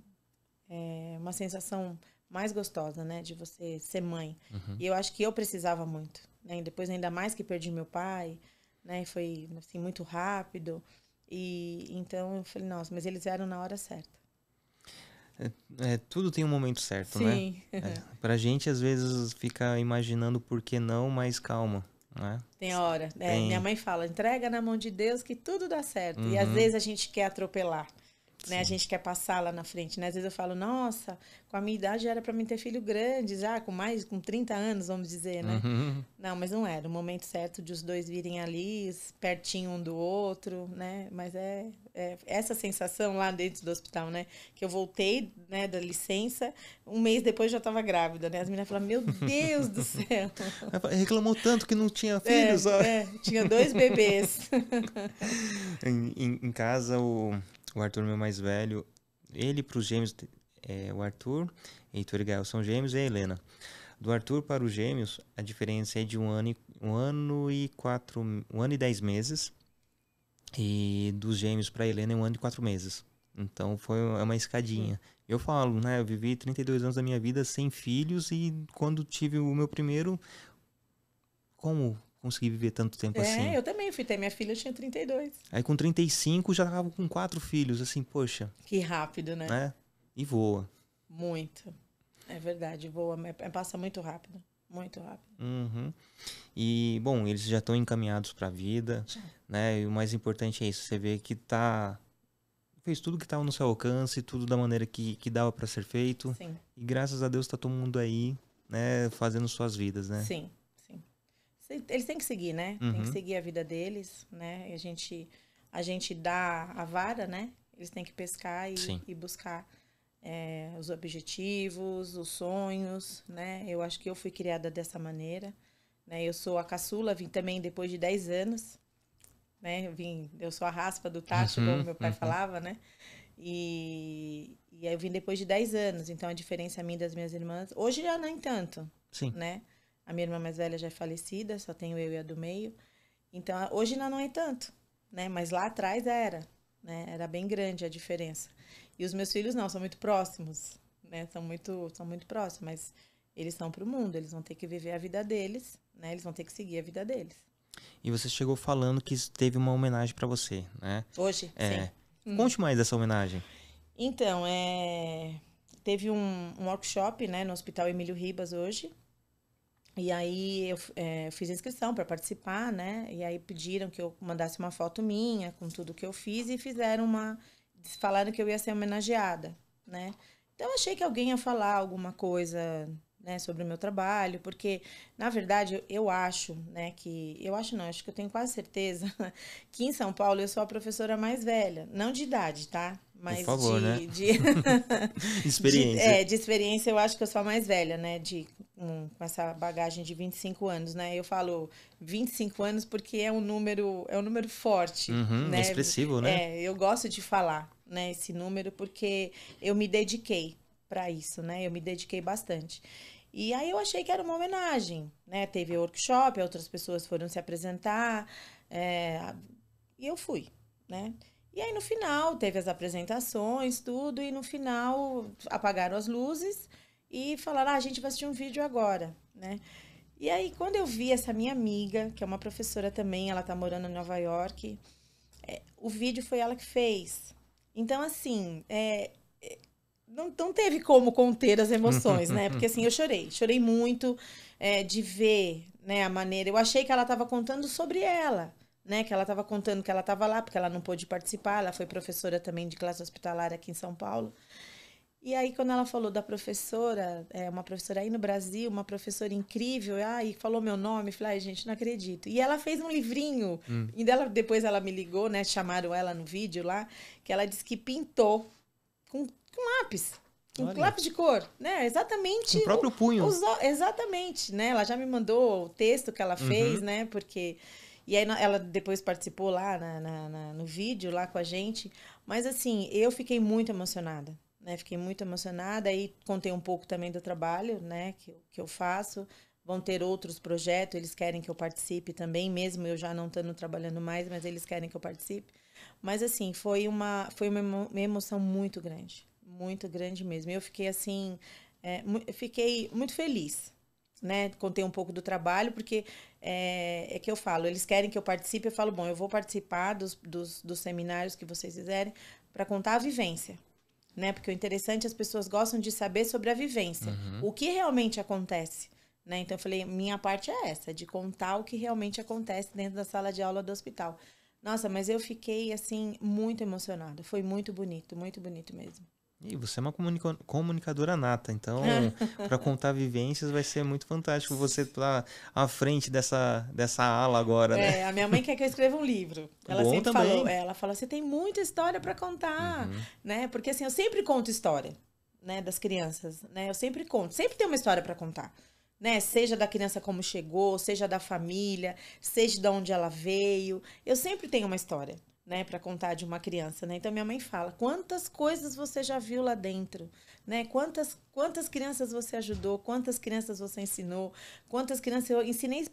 Speaker 2: é uma sensação mais gostosa, né? De você ser mãe. Uhum. E eu acho que eu precisava muito, né? E depois, ainda mais que perdi meu pai, né? Foi, assim, muito rápido. E então eu falei, nossa, mas eles eram na hora certa.
Speaker 1: É, é, tudo tem um momento certo, né? Sim. né? É, pra gente, às vezes, fica imaginando por que não, mas calma. tem né?
Speaker 2: Tem hora. É, tem. É, minha mãe fala, entrega na mão de Deus que tudo dá certo. Uhum. E às uhum. vezes a gente quer atropelar. Né? Sim. A gente quer passar lá na frente, né? Às vezes eu falo, nossa, com a minha idade era para mim ter filho grande, já com mais, com 30 anos, vamos dizer, né? Uhum. Não, mas não era. O momento certo de os dois virem ali, pertinho um do outro, né? Mas é, é essa sensação lá dentro do hospital, né? Que eu voltei, né, da licença, um mês depois já estava grávida, né? As meninas falaram, meu Deus do céu!
Speaker 1: Reclamou tanto que não tinha é, filhos, é, é, tinha dois bebês. em, em, em casa, o o Arthur, meu mais velho, ele para os gêmeos, é, o Arthur, Heitor e Gael são gêmeos e a Helena. Do Arthur para os gêmeos, a diferença é de um ano e, um ano e quatro, um ano e dez meses. E dos gêmeos para a Helena é um ano e quatro meses. Então foi é uma escadinha. Eu falo, né? Eu vivi 32 anos da minha vida sem filhos e quando tive o meu primeiro, como consegui viver tanto tempo é, assim. É,
Speaker 2: eu também fui ter minha filha, eu tinha 32.
Speaker 1: Aí com 35 já tava com quatro filhos, assim, poxa.
Speaker 2: Que rápido, né? né? E voa. Muito. É verdade, voa, é, passa muito rápido. Muito rápido.
Speaker 1: Uhum. E, bom, eles já estão encaminhados para a vida, já. né? E o mais importante é isso, você vê que tá fez tudo que estava no seu alcance, tudo da maneira que, que dava para ser feito. Sim. E graças a Deus tá todo mundo aí, né, fazendo suas vidas, né? Sim.
Speaker 2: Eles têm que seguir, né? Uhum. Tem que uhum. seguir a vida deles, né? E a gente, a gente dá a vara, né? Eles têm que pescar e, e buscar é, os objetivos, os sonhos, né? Eu acho que eu fui criada dessa maneira. Né? Eu sou a caçula, vim também depois de 10 anos. Né? Eu, vim, eu sou a raspa do tacho, uhum, como meu pai uhum. falava, né? E, e eu vim depois de 10 anos, então a diferença minha das minhas irmãs. Hoje já é tanto. Sim. Né? A minha irmã mais velha já é falecida, só tenho eu e a do meio. Então, hoje não é tanto, né? Mas lá atrás era, né? Era bem grande a diferença. E os meus filhos não, são muito próximos, né? São muito, são muito próximos, mas eles são para o mundo, eles vão ter que viver a vida deles, né? Eles vão ter que seguir a vida deles.
Speaker 1: E você chegou falando que teve uma homenagem para você, né? Hoje, é. Sim. Hum. Conte mais dessa homenagem.
Speaker 2: Então, é... teve um, um workshop né, no Hospital Emílio Ribas hoje, e aí eu é, fiz a inscrição para participar, né? E aí pediram que eu mandasse uma foto minha com tudo que eu fiz e fizeram uma. Falaram que eu ia ser homenageada, né? Então achei que alguém ia falar alguma coisa né, sobre o meu trabalho, porque, na verdade, eu acho, né, que. Eu acho não, acho que eu tenho quase certeza que em São Paulo eu sou a professora mais velha. Não de idade, tá? Mas favor, de, né? de... experiência. De, é, de experiência eu acho que eu sou a mais velha, né? De, com essa bagagem de 25 anos, né? Eu falo 25 anos porque é um número, é um número forte. Uhum, né? Expressivo, né? É, eu gosto de falar né, esse número porque eu me dediquei para isso, né? Eu me dediquei bastante. E aí eu achei que era uma homenagem, né? Teve workshop, outras pessoas foram se apresentar, é... e eu fui, né? E aí no final teve as apresentações, tudo, e no final apagaram as luzes e falaram: ah, a gente vai assistir um vídeo agora, né? E aí quando eu vi essa minha amiga, que é uma professora também, ela tá morando em Nova York, é, o vídeo foi ela que fez. Então assim, é, é não, não teve como conter as emoções, né? Porque assim, eu chorei, chorei muito é, de ver né, a maneira. Eu achei que ela estava contando sobre ela né, que ela estava contando que ela estava lá, porque ela não pôde participar, ela foi professora também de classe hospitalar aqui em São Paulo. E aí, quando ela falou da professora, é, uma professora aí no Brasil, uma professora incrível, ah, e falou meu nome, falei, ai, gente, não acredito. E ela fez um livrinho, hum. e dela, depois ela me ligou, né, chamaram ela no vídeo lá, que ela disse que pintou com, com lápis. Com Olha. lápis de cor, né? Exatamente. Com o próprio punho. exatamente, né? Ela já me mandou o texto que ela uhum. fez, uhum. né? Porque e aí ela depois participou lá na, na, na, no vídeo, lá com a gente. Mas assim, eu fiquei muito emocionada, né? Fiquei muito emocionada e contei um pouco também do trabalho, né? Que, que eu faço. Vão ter outros projetos, eles querem que eu participe também, mesmo eu já não estando trabalhando mais, mas eles querem que eu participe. Mas assim, foi uma, foi uma emoção muito grande, muito grande mesmo. Eu fiquei assim, é, fiquei muito feliz, né, contei um pouco do trabalho, porque é, é, que eu falo, eles querem que eu participe, eu falo, bom, eu vou participar dos, dos, dos seminários que vocês fizerem para contar a vivência. Né? Porque o interessante, é as pessoas gostam de saber sobre a vivência, uhum. o que realmente acontece. Né? Então eu falei, minha parte é essa, de contar o que realmente acontece dentro da sala de aula do hospital. Nossa, mas eu fiquei assim muito emocionada. Foi muito bonito, muito bonito mesmo.
Speaker 1: E você é uma comunicadora nata, então é. para contar vivências vai ser muito fantástico você estar tá à frente dessa, dessa ala agora, né? É,
Speaker 2: a minha mãe quer que eu escreva um livro. Ela Bom sempre também. falou, é, ela fala, você tem muita história para contar, uhum. né? Porque assim, eu sempre conto história, né, das crianças, né? Eu sempre conto, sempre tem uma história para contar. Né? Seja da criança como chegou, seja da família, seja de onde ela veio. Eu sempre tenho uma história né, para contar de uma criança, né? Então minha mãe fala: "Quantas coisas você já viu lá dentro, né? Quantas quantas crianças você ajudou, quantas crianças você ensinou, quantas crianças eu ensinei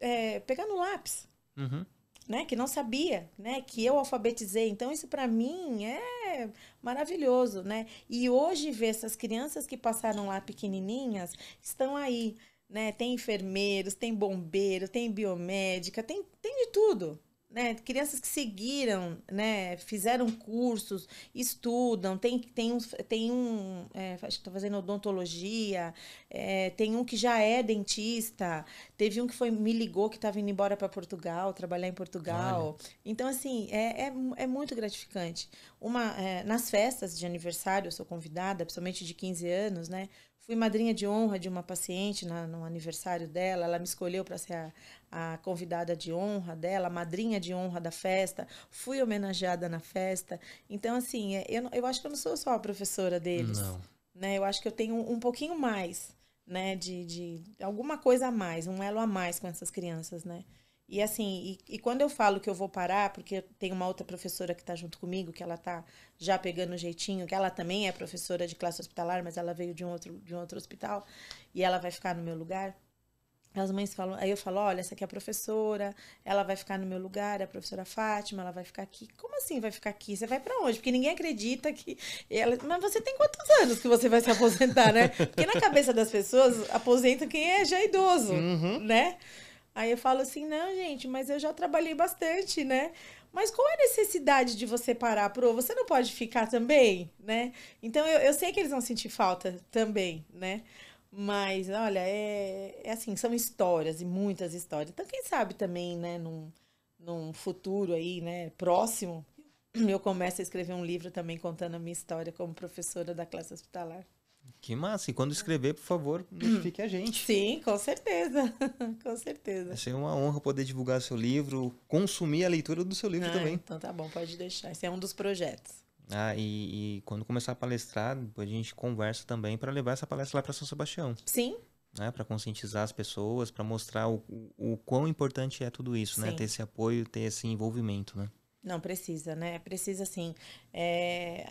Speaker 2: é, pegando lápis, uhum. né? Que não sabia, né? Que eu alfabetizei. Então isso para mim é maravilhoso, né? E hoje ver essas crianças que passaram lá pequenininhas estão aí, né? Tem enfermeiros, tem bombeiro, tem biomédica, tem tem de tudo." né, crianças que seguiram, né, fizeram cursos, estudam, tem, tem um, tem um é, está fazendo odontologia, é, tem um que já é dentista, teve um que foi me ligou que estava indo embora para Portugal, trabalhar em Portugal. Olha. Então, assim, é, é, é, muito gratificante. Uma, é, nas festas de aniversário, eu sou convidada, principalmente de 15 anos, né? Fui madrinha de honra de uma paciente na, no aniversário dela. Ela me escolheu para ser a, a convidada de honra dela, a madrinha de honra da festa, fui homenageada na festa. Então, assim, é, eu, eu acho que eu não sou só a professora deles. Não. Né? Eu acho que eu tenho um pouquinho mais, né? De, de alguma coisa a mais, um elo a mais com essas crianças, né? E assim, e, e, quando eu falo que eu vou parar, porque tem uma outra professora que está junto comigo, que ela está já pegando o jeitinho, que ela também é professora de classe hospitalar, mas ela veio de um outro, de um outro hospital, e ela vai ficar no meu lugar. As mães falam, aí eu falo, olha, essa aqui é a professora, ela vai ficar no meu lugar, é a professora Fátima, ela vai ficar aqui. Como assim vai ficar aqui? Você vai para onde? Porque ninguém acredita que ela, mas você tem quantos anos que você vai se aposentar, né? Porque na cabeça das pessoas aposenta quem é já idoso, uhum. né? Aí eu falo assim, não, gente, mas eu já trabalhei bastante, né? Mas qual é a necessidade de você parar, pro? Você não pode ficar também, né? Então eu, eu sei que eles vão sentir falta também, né? Mas, olha, é, é assim, são histórias e muitas histórias. Então, quem sabe também, né, num, num futuro aí, né, próximo, eu começo a escrever um livro também contando a minha história como professora da classe hospitalar.
Speaker 1: Que massa! E quando escrever, por favor, notifique
Speaker 2: a gente. Sim, com certeza. com certeza. Vai ser
Speaker 1: uma honra poder divulgar seu livro, consumir a leitura do
Speaker 2: seu livro ah, também. Então tá bom, pode deixar. Esse é um dos projetos.
Speaker 1: Ah, e, e, quando começar a palestrar, depois a gente conversa também para levar essa palestra lá para São Sebastião. Sim. Né, para conscientizar as pessoas, para mostrar o, o, o, quão importante é tudo isso, né? sim. né? Ter esse apoio, ter esse envolvimento, né?
Speaker 2: Não, precisa, né? Precisa sim. É,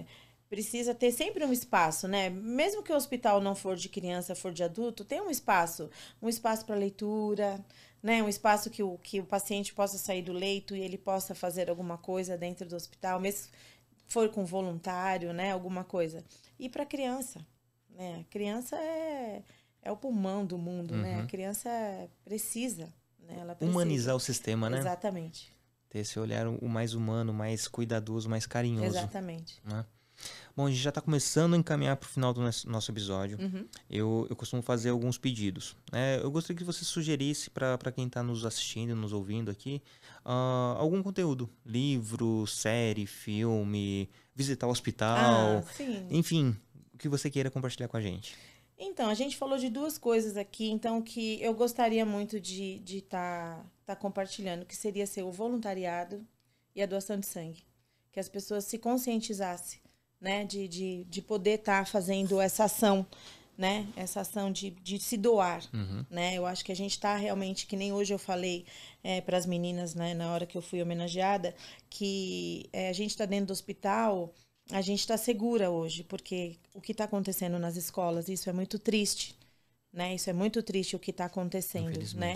Speaker 2: é, precisa ter sempre um espaço, né? Mesmo que o hospital não for de criança, for de adulto, tem um espaço. Um espaço para leitura, né? Um espaço que o, que o paciente possa sair do leito e ele possa fazer alguma coisa dentro do hospital, mesmo for com voluntário, né, alguma coisa. E para criança, né? A criança é é o pulmão do mundo, né, uhum. né? A criança precisa, né? Ela precisa. humanizar o sistema, né? Exatamente.
Speaker 1: Ter esse olhar o mais humano, mais cuidadoso, mais carinhoso. Exatamente. Né? Bom, a gente já está começando a encaminhar para o final do nosso episódio. Uhum. Eu, eu costumo fazer alguns pedidos. É, eu gostaria que você sugerisse para quem está nos assistindo, nos ouvindo aqui, uh, algum conteúdo. Livro, série, filme, visitar o hospital. Ah, enfim, o que você queira compartilhar com a gente.
Speaker 2: Então, a gente falou de duas coisas aqui, então, que eu gostaria muito de estar de tá, tá compartilhando, que seria ser o voluntariado e a doação de sangue. Que as pessoas se conscientizassem né? De, de, de poder estar tá fazendo essa ação, né? Essa ação de, de se doar, uhum. né? Eu acho que a gente está realmente, que nem hoje eu falei é, para as meninas, né? Na hora que eu fui homenageada, que é, a gente está dentro do hospital a gente está segura hoje, porque o que está acontecendo nas escolas, isso é muito triste, né? Isso é muito triste o que está acontecendo, né?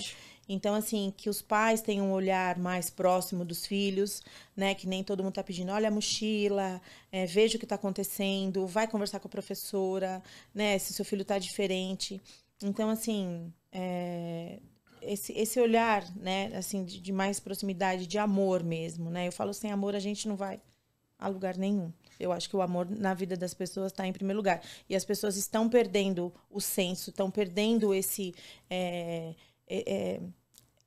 Speaker 2: Então, assim, que os pais tenham um olhar mais próximo dos filhos, né? Que nem todo mundo está pedindo, olha a mochila, é, veja o que está acontecendo, vai conversar com a professora, né? Se seu filho está diferente. Então, assim, é, esse, esse olhar, né? Assim, de, de mais proximidade, de amor mesmo, né? Eu falo, sem amor a gente não vai a lugar nenhum. Eu acho que o amor na vida das pessoas está em primeiro lugar. E as pessoas estão perdendo o senso, estão perdendo esse, é, é, é,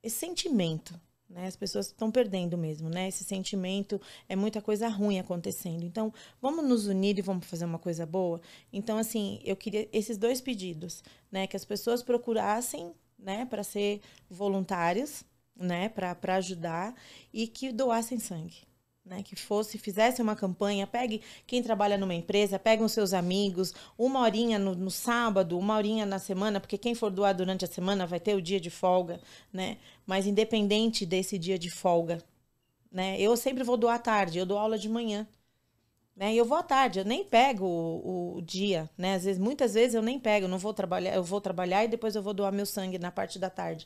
Speaker 2: esse sentimento. Né? As pessoas estão perdendo mesmo, né? Esse sentimento é muita coisa ruim acontecendo. Então, vamos nos unir e vamos fazer uma coisa boa. Então, assim, eu queria esses dois pedidos, né? Que as pessoas procurassem, né? Para ser voluntários, né? Para ajudar e que doassem sangue né, que fosse, fizesse uma campanha, pegue quem trabalha numa empresa, pegue os seus amigos, uma horinha no, no, sábado, uma horinha na semana, porque quem for doar durante a semana vai ter o dia de folga, né? Mas independente desse dia de folga, né? Eu sempre vou doar à tarde, eu dou aula de manhã, né? E eu vou à tarde, eu nem pego o, o dia, né? Às vezes, muitas vezes eu nem pego, eu não vou trabalhar, eu vou trabalhar e depois eu vou doar meu sangue na parte da tarde.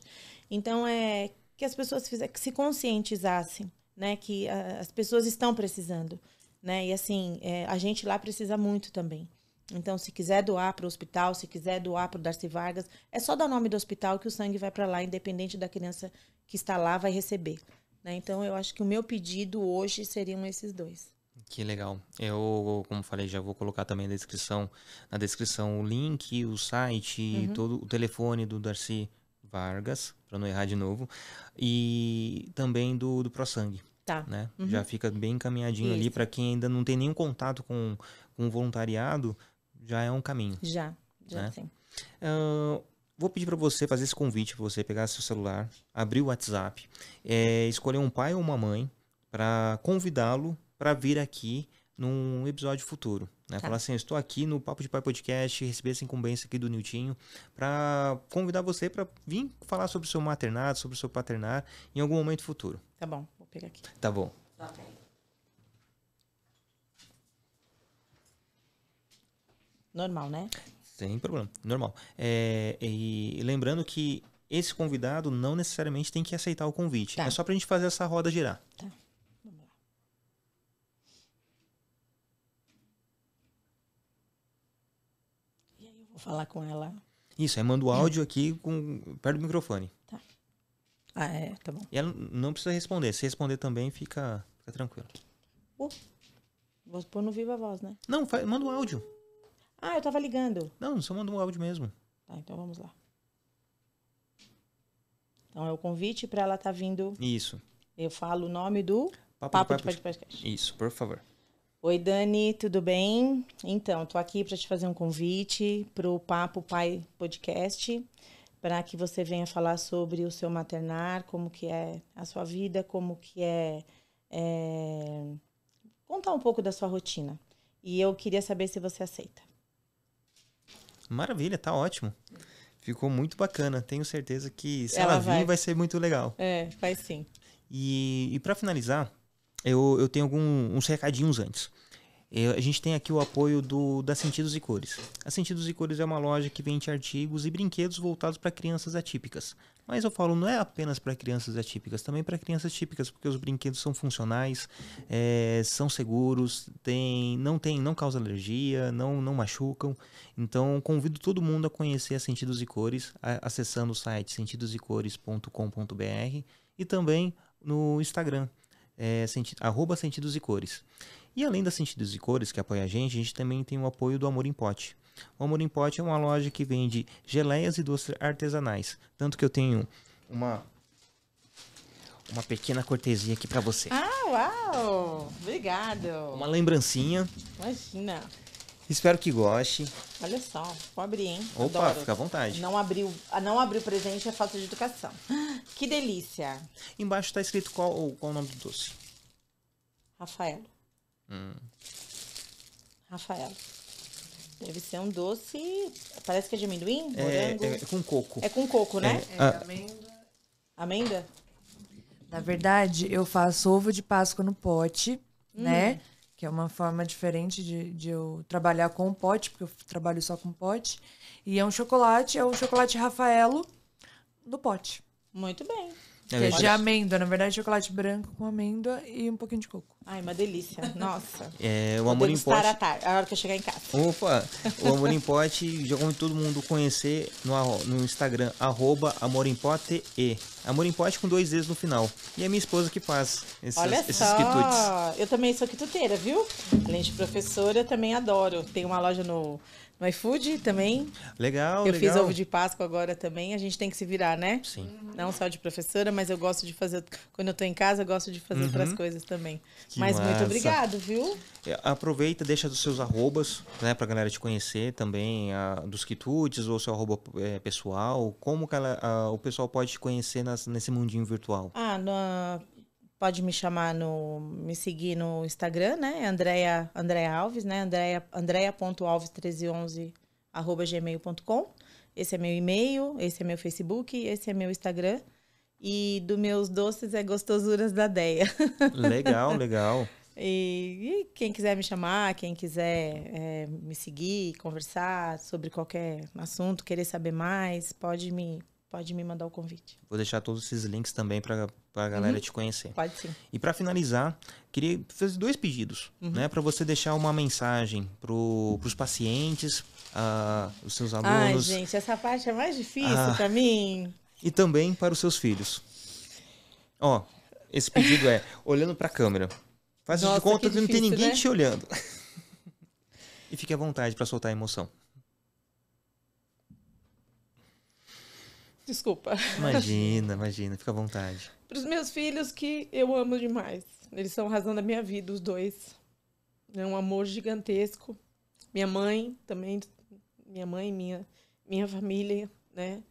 Speaker 2: Então é que as pessoas fizessem, que se conscientizassem né, que a, ah, as pessoas estão precisando. Né? E assim, é, a gente lá precisa muito também. Então, se quiser doar para o hospital, se quiser doar para o Darcy Vargas, é só dar nome do hospital que o sangue vai para lá, independente da criança que está lá, vai receber. Né? Então, eu acho que o meu pedido hoje seriam esses dois.
Speaker 1: Que legal. Eu, como falei, já vou colocar também na descrição, na descrição o link, o site, uhum. todo o telefone do Darcy Vargas, para não errar de novo, e também do, do ProSangue.
Speaker 2: Tá. Né? Uhum. Já
Speaker 1: fica bem encaminhadinho Isso. ali para quem ainda não tem nenhum contato com, com o voluntariado, já é um caminho. Já, já né? sim. Uh, vou pedir para você fazer esse convite, para você pegar seu celular, abrir o WhatsApp, é, escolher um pai ou uma mãe para convidá-lo para vir aqui num episódio futuro. Né? Tá. Falar assim, estou aqui no Papo de Pai Podcast, receber essa incumbência aqui do Niltinho, para convidar você para vir falar sobre o seu maternado, sobre o seu paternar, em algum momento futuro.
Speaker 2: Tá bom, vou pegar aqui.
Speaker 1: Tá bom. Tá bem. Normal, né? Sem problema, normal. É, e lembrando que esse convidado não necessariamente tem que aceitar o convite. Tá. É só para a gente fazer essa roda girar.
Speaker 2: Tá. falar com ela.
Speaker 1: Isso, aí manda o áudio aqui com, perto do microfone.
Speaker 2: Tá. Ah, é, tá bom.
Speaker 1: E ela não precisa responder. Se responder também, fica, fica tranquilo.
Speaker 2: Uh, vou pôr no a voz, né? Não, faz, manda o áudio. Ah, eu tava ligando. Não, só manda um áudio mesmo. Tá, então vamos lá. Então é o convite para ela estar tá vindo. Isso. Eu falo o nome do Papo, Papo de, Papo de Podcast.
Speaker 1: Isso, por favor.
Speaker 2: Oi, Dani, tudo bem? Então, tô aqui para te fazer um convite para o Papo Pai Podcast, para que você venha falar sobre o seu maternar, como que é a sua vida, como que é, é... contar um pouco da sua rotina. E eu queria saber se você aceita.
Speaker 1: Maravilha, tá ótimo. Ficou muito bacana. Tenho certeza que se ela, ela vir vai. vai ser muito legal.
Speaker 2: É, vai sim.
Speaker 1: E, e para finalizar, eu, eu tenho alguns recadinhos antes. Eu, é, a gente tem aqui o apoio do, da Sentidos e Cores. A Sentidos e Cores é uma loja que vende artigos e brinquedos voltados para crianças atípicas. Mas eu falo, não é apenas para crianças atípicas, também para crianças típicas, porque os brinquedos são funcionais, é, são seguros, tem, não tem, não causa alergia, não, não machucam. Então convido todo mundo a conhecer a Sentidos e Cores, a, acessando o site sentidosecores.com.br e também no Instagram, é, senti, arroba Sentidos e Cores. E além da Sentidos e Cores, que apoia a gente, a gente também tem o apoio do Amor em Pote. O Amor em Pote é uma loja que vende geleias e doces artesanais. Tanto que eu tenho uma uma pequena cortesia aqui para você.
Speaker 2: Ah, uau! Obrigado. Uma
Speaker 1: lembrancinha. Imagina. Espero que goste.
Speaker 2: Olha só, vou abrir, hein? Opa, Adoro. fica à vontade. Não abrir, ah, não abrir o presente é falta de educação. Que delícia.
Speaker 1: Embaixo tá escrito qual, qual o nome do doce? Rafael. Hum.
Speaker 2: Rafael. Deve ser um doce. Parece que é de amendoim? É, é, com coco. É com coco, né? É, é amêndoa. Amêndoa? Na verdade, eu
Speaker 1: faço ovo de Páscoa no pote, hum. né? é uma forma diferente de, de eu trabalhar
Speaker 2: com pote, porque eu trabalho só com pote. E é um chocolate, é o chocolate Rafaelo no pote. Muito bem. É que é de amêndoa. Na verdade, chocolate branco com amêndoa e um pouquinho de coco. Ai, uma delícia. Nossa. É, o Amor em Pote. A, tarde, a hora que eu chegar em casa.
Speaker 1: Opa! O Amor em Pote, já convido todo mundo conhecer no, no Instagram, arroba Amor em Pote e. Amor em Pote com dois E's no final. E é minha esposa que faz esses, Olha esses só. quitutes.
Speaker 2: Eu também sou quituteira, viu? Além de professora, eu também adoro. Tem uma loja no no iFood também.
Speaker 1: Legal, Eu legal. fiz ovo de
Speaker 2: Páscoa agora também. A gente tem que se virar, né? Sim. Uhum. Não só de professora, mas eu gosto de fazer. Quando eu tô em casa, eu gosto de fazer uhum. outras coisas também. Que mas massa. muito obrigado, viu?
Speaker 1: É, aproveita, deixa os seus arrobas, né? Pra galera te conhecer também, a, dos quitutes ou seu arroba é, pessoal. Como que ela, a, o pessoal pode te conhecer nas, nesse mundinho virtual?
Speaker 2: Ah, na pode me chamar no. me seguir no Instagram, né? Andrea, Andrea Alves, né? Andrea, Andrea.alves1311 arroba gmail.com. Esse é meu e-mail, esse é meu Facebook, esse é meu Instagram. E do meus doces é Gostosuras da Deia. Legal, legal. E, e, quem quiser me chamar, quem quiser é, me seguir, conversar sobre qualquer assunto, querer saber mais, pode me, pode me mandar o convite.
Speaker 1: Vou deixar todos esses links também para a galera uhum. te conhecer. Pode sim. E para finalizar, queria fazer dois pedidos, uhum. né, para você deixar uma mensagem para os pacientes, uh, os seus alunos. Ai,
Speaker 2: gente, essa parte é mais difícil ah. para mim.
Speaker 1: E também para os seus filhos. Ó, esse pedido é olhando para a câmera. Faz Nossa, de conta que, que, não tem ninguém né? te olhando. e fique à vontade para soltar a emoção.
Speaker 2: Desculpa. Imagina,
Speaker 1: imagina, fica à vontade.
Speaker 2: Para os meus filhos que eu amo demais. Eles são a razão da minha vida, os dois. É um amor gigantesco. Minha mãe também, minha mãe, minha, minha família, né?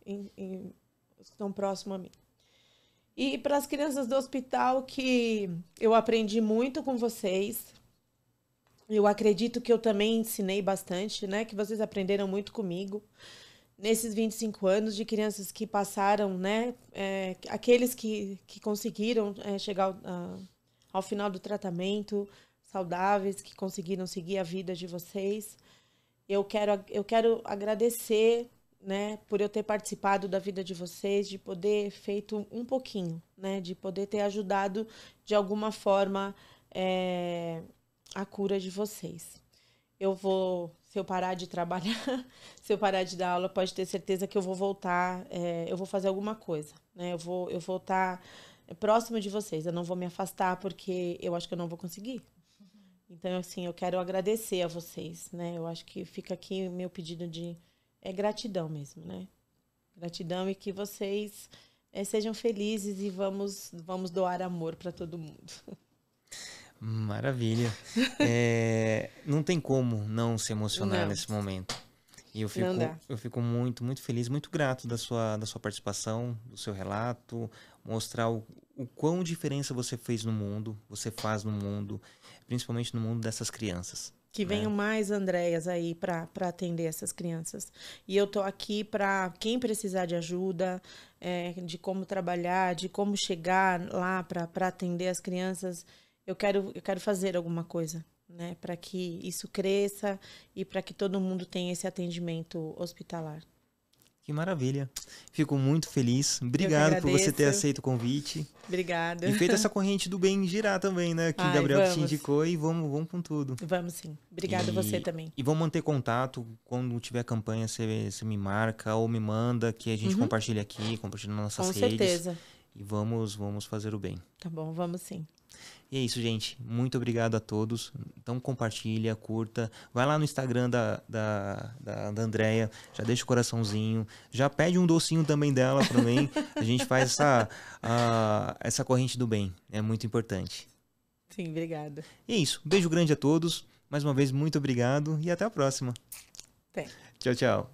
Speaker 2: estão próximos a mim. E para as crianças do hospital que eu aprendi muito com vocês. Eu acredito que eu também ensinei bastante, né? Que vocês aprenderam muito comigo nesses 25 anos de crianças que passaram, né? É, aqueles que, que conseguiram é, chegar ao, ah, a, ao final do tratamento, saudáveis, que conseguiram seguir a vida de vocês. Eu quero, eu quero agradecer, né, por eu ter participado da vida de vocês, de poder feito um pouquinho, né, de poder ter ajudado de alguma forma é, a cura de vocês. Eu vou se eu parar de trabalhar, se eu parar de dar aula, pode ter certeza que eu vou voltar, é, eu vou fazer alguma coisa, né? Eu vou, eu vou estar tá próximo de vocês, eu não vou me afastar porque eu acho que eu não vou conseguir. Então, assim, eu quero agradecer a vocês, né? Eu acho que fica aqui meu pedido de é gratidão mesmo, né? Gratidão e que vocês é, sejam felizes e vamos, vamos doar amor para todo mundo.
Speaker 1: Maravilha. é, não tem como não se emocionar não. nesse momento. E eu fico, eu fico muito, muito feliz, muito grato da sua, da sua participação, do seu relato, mostrar o, o quão diferença você fez no mundo, você faz no mundo, principalmente no mundo dessas crianças.
Speaker 2: Que né? venham mais Andréias aí para atender essas crianças. E eu tô aqui para quem precisar de ajuda, é, de como trabalhar, de como chegar lá para atender as crianças eu quero, eu quero fazer alguma coisa, né, para que isso cresça e para que todo mundo tenha esse atendimento hospitalar.
Speaker 1: Que maravilha. Fico muito feliz. Obrigado por você ter aceito o convite. Obrigada. E feito essa
Speaker 2: corrente do bem girar
Speaker 1: também, né? Que Ai, o Gabriel vamos. te indicou e vamos, vamos com tudo. Vamos sim. Obrigada você também. E vamos manter contato. Quando tiver campanha, você, você me marca ou me manda que a gente uhum. compartilha aqui, compartilha nas nossas com redes. Com certeza. E vamos, vamos fazer o bem.
Speaker 2: Tá bom, vamos sim.
Speaker 1: E é isso, gente. Muito obrigado a todos. Então compartilha, curta. Vai lá no Instagram da, da, da, Andrea, já deixa o coraçãozinho. Já pede um docinho também dela também. a gente faz essa, a, essa corrente do bem. É muito importante.
Speaker 2: Sim, obrigada.
Speaker 1: E é isso. beijo grande a todos. Mais uma vez, muito obrigado e até a próxima. Até. Tchau, tchau.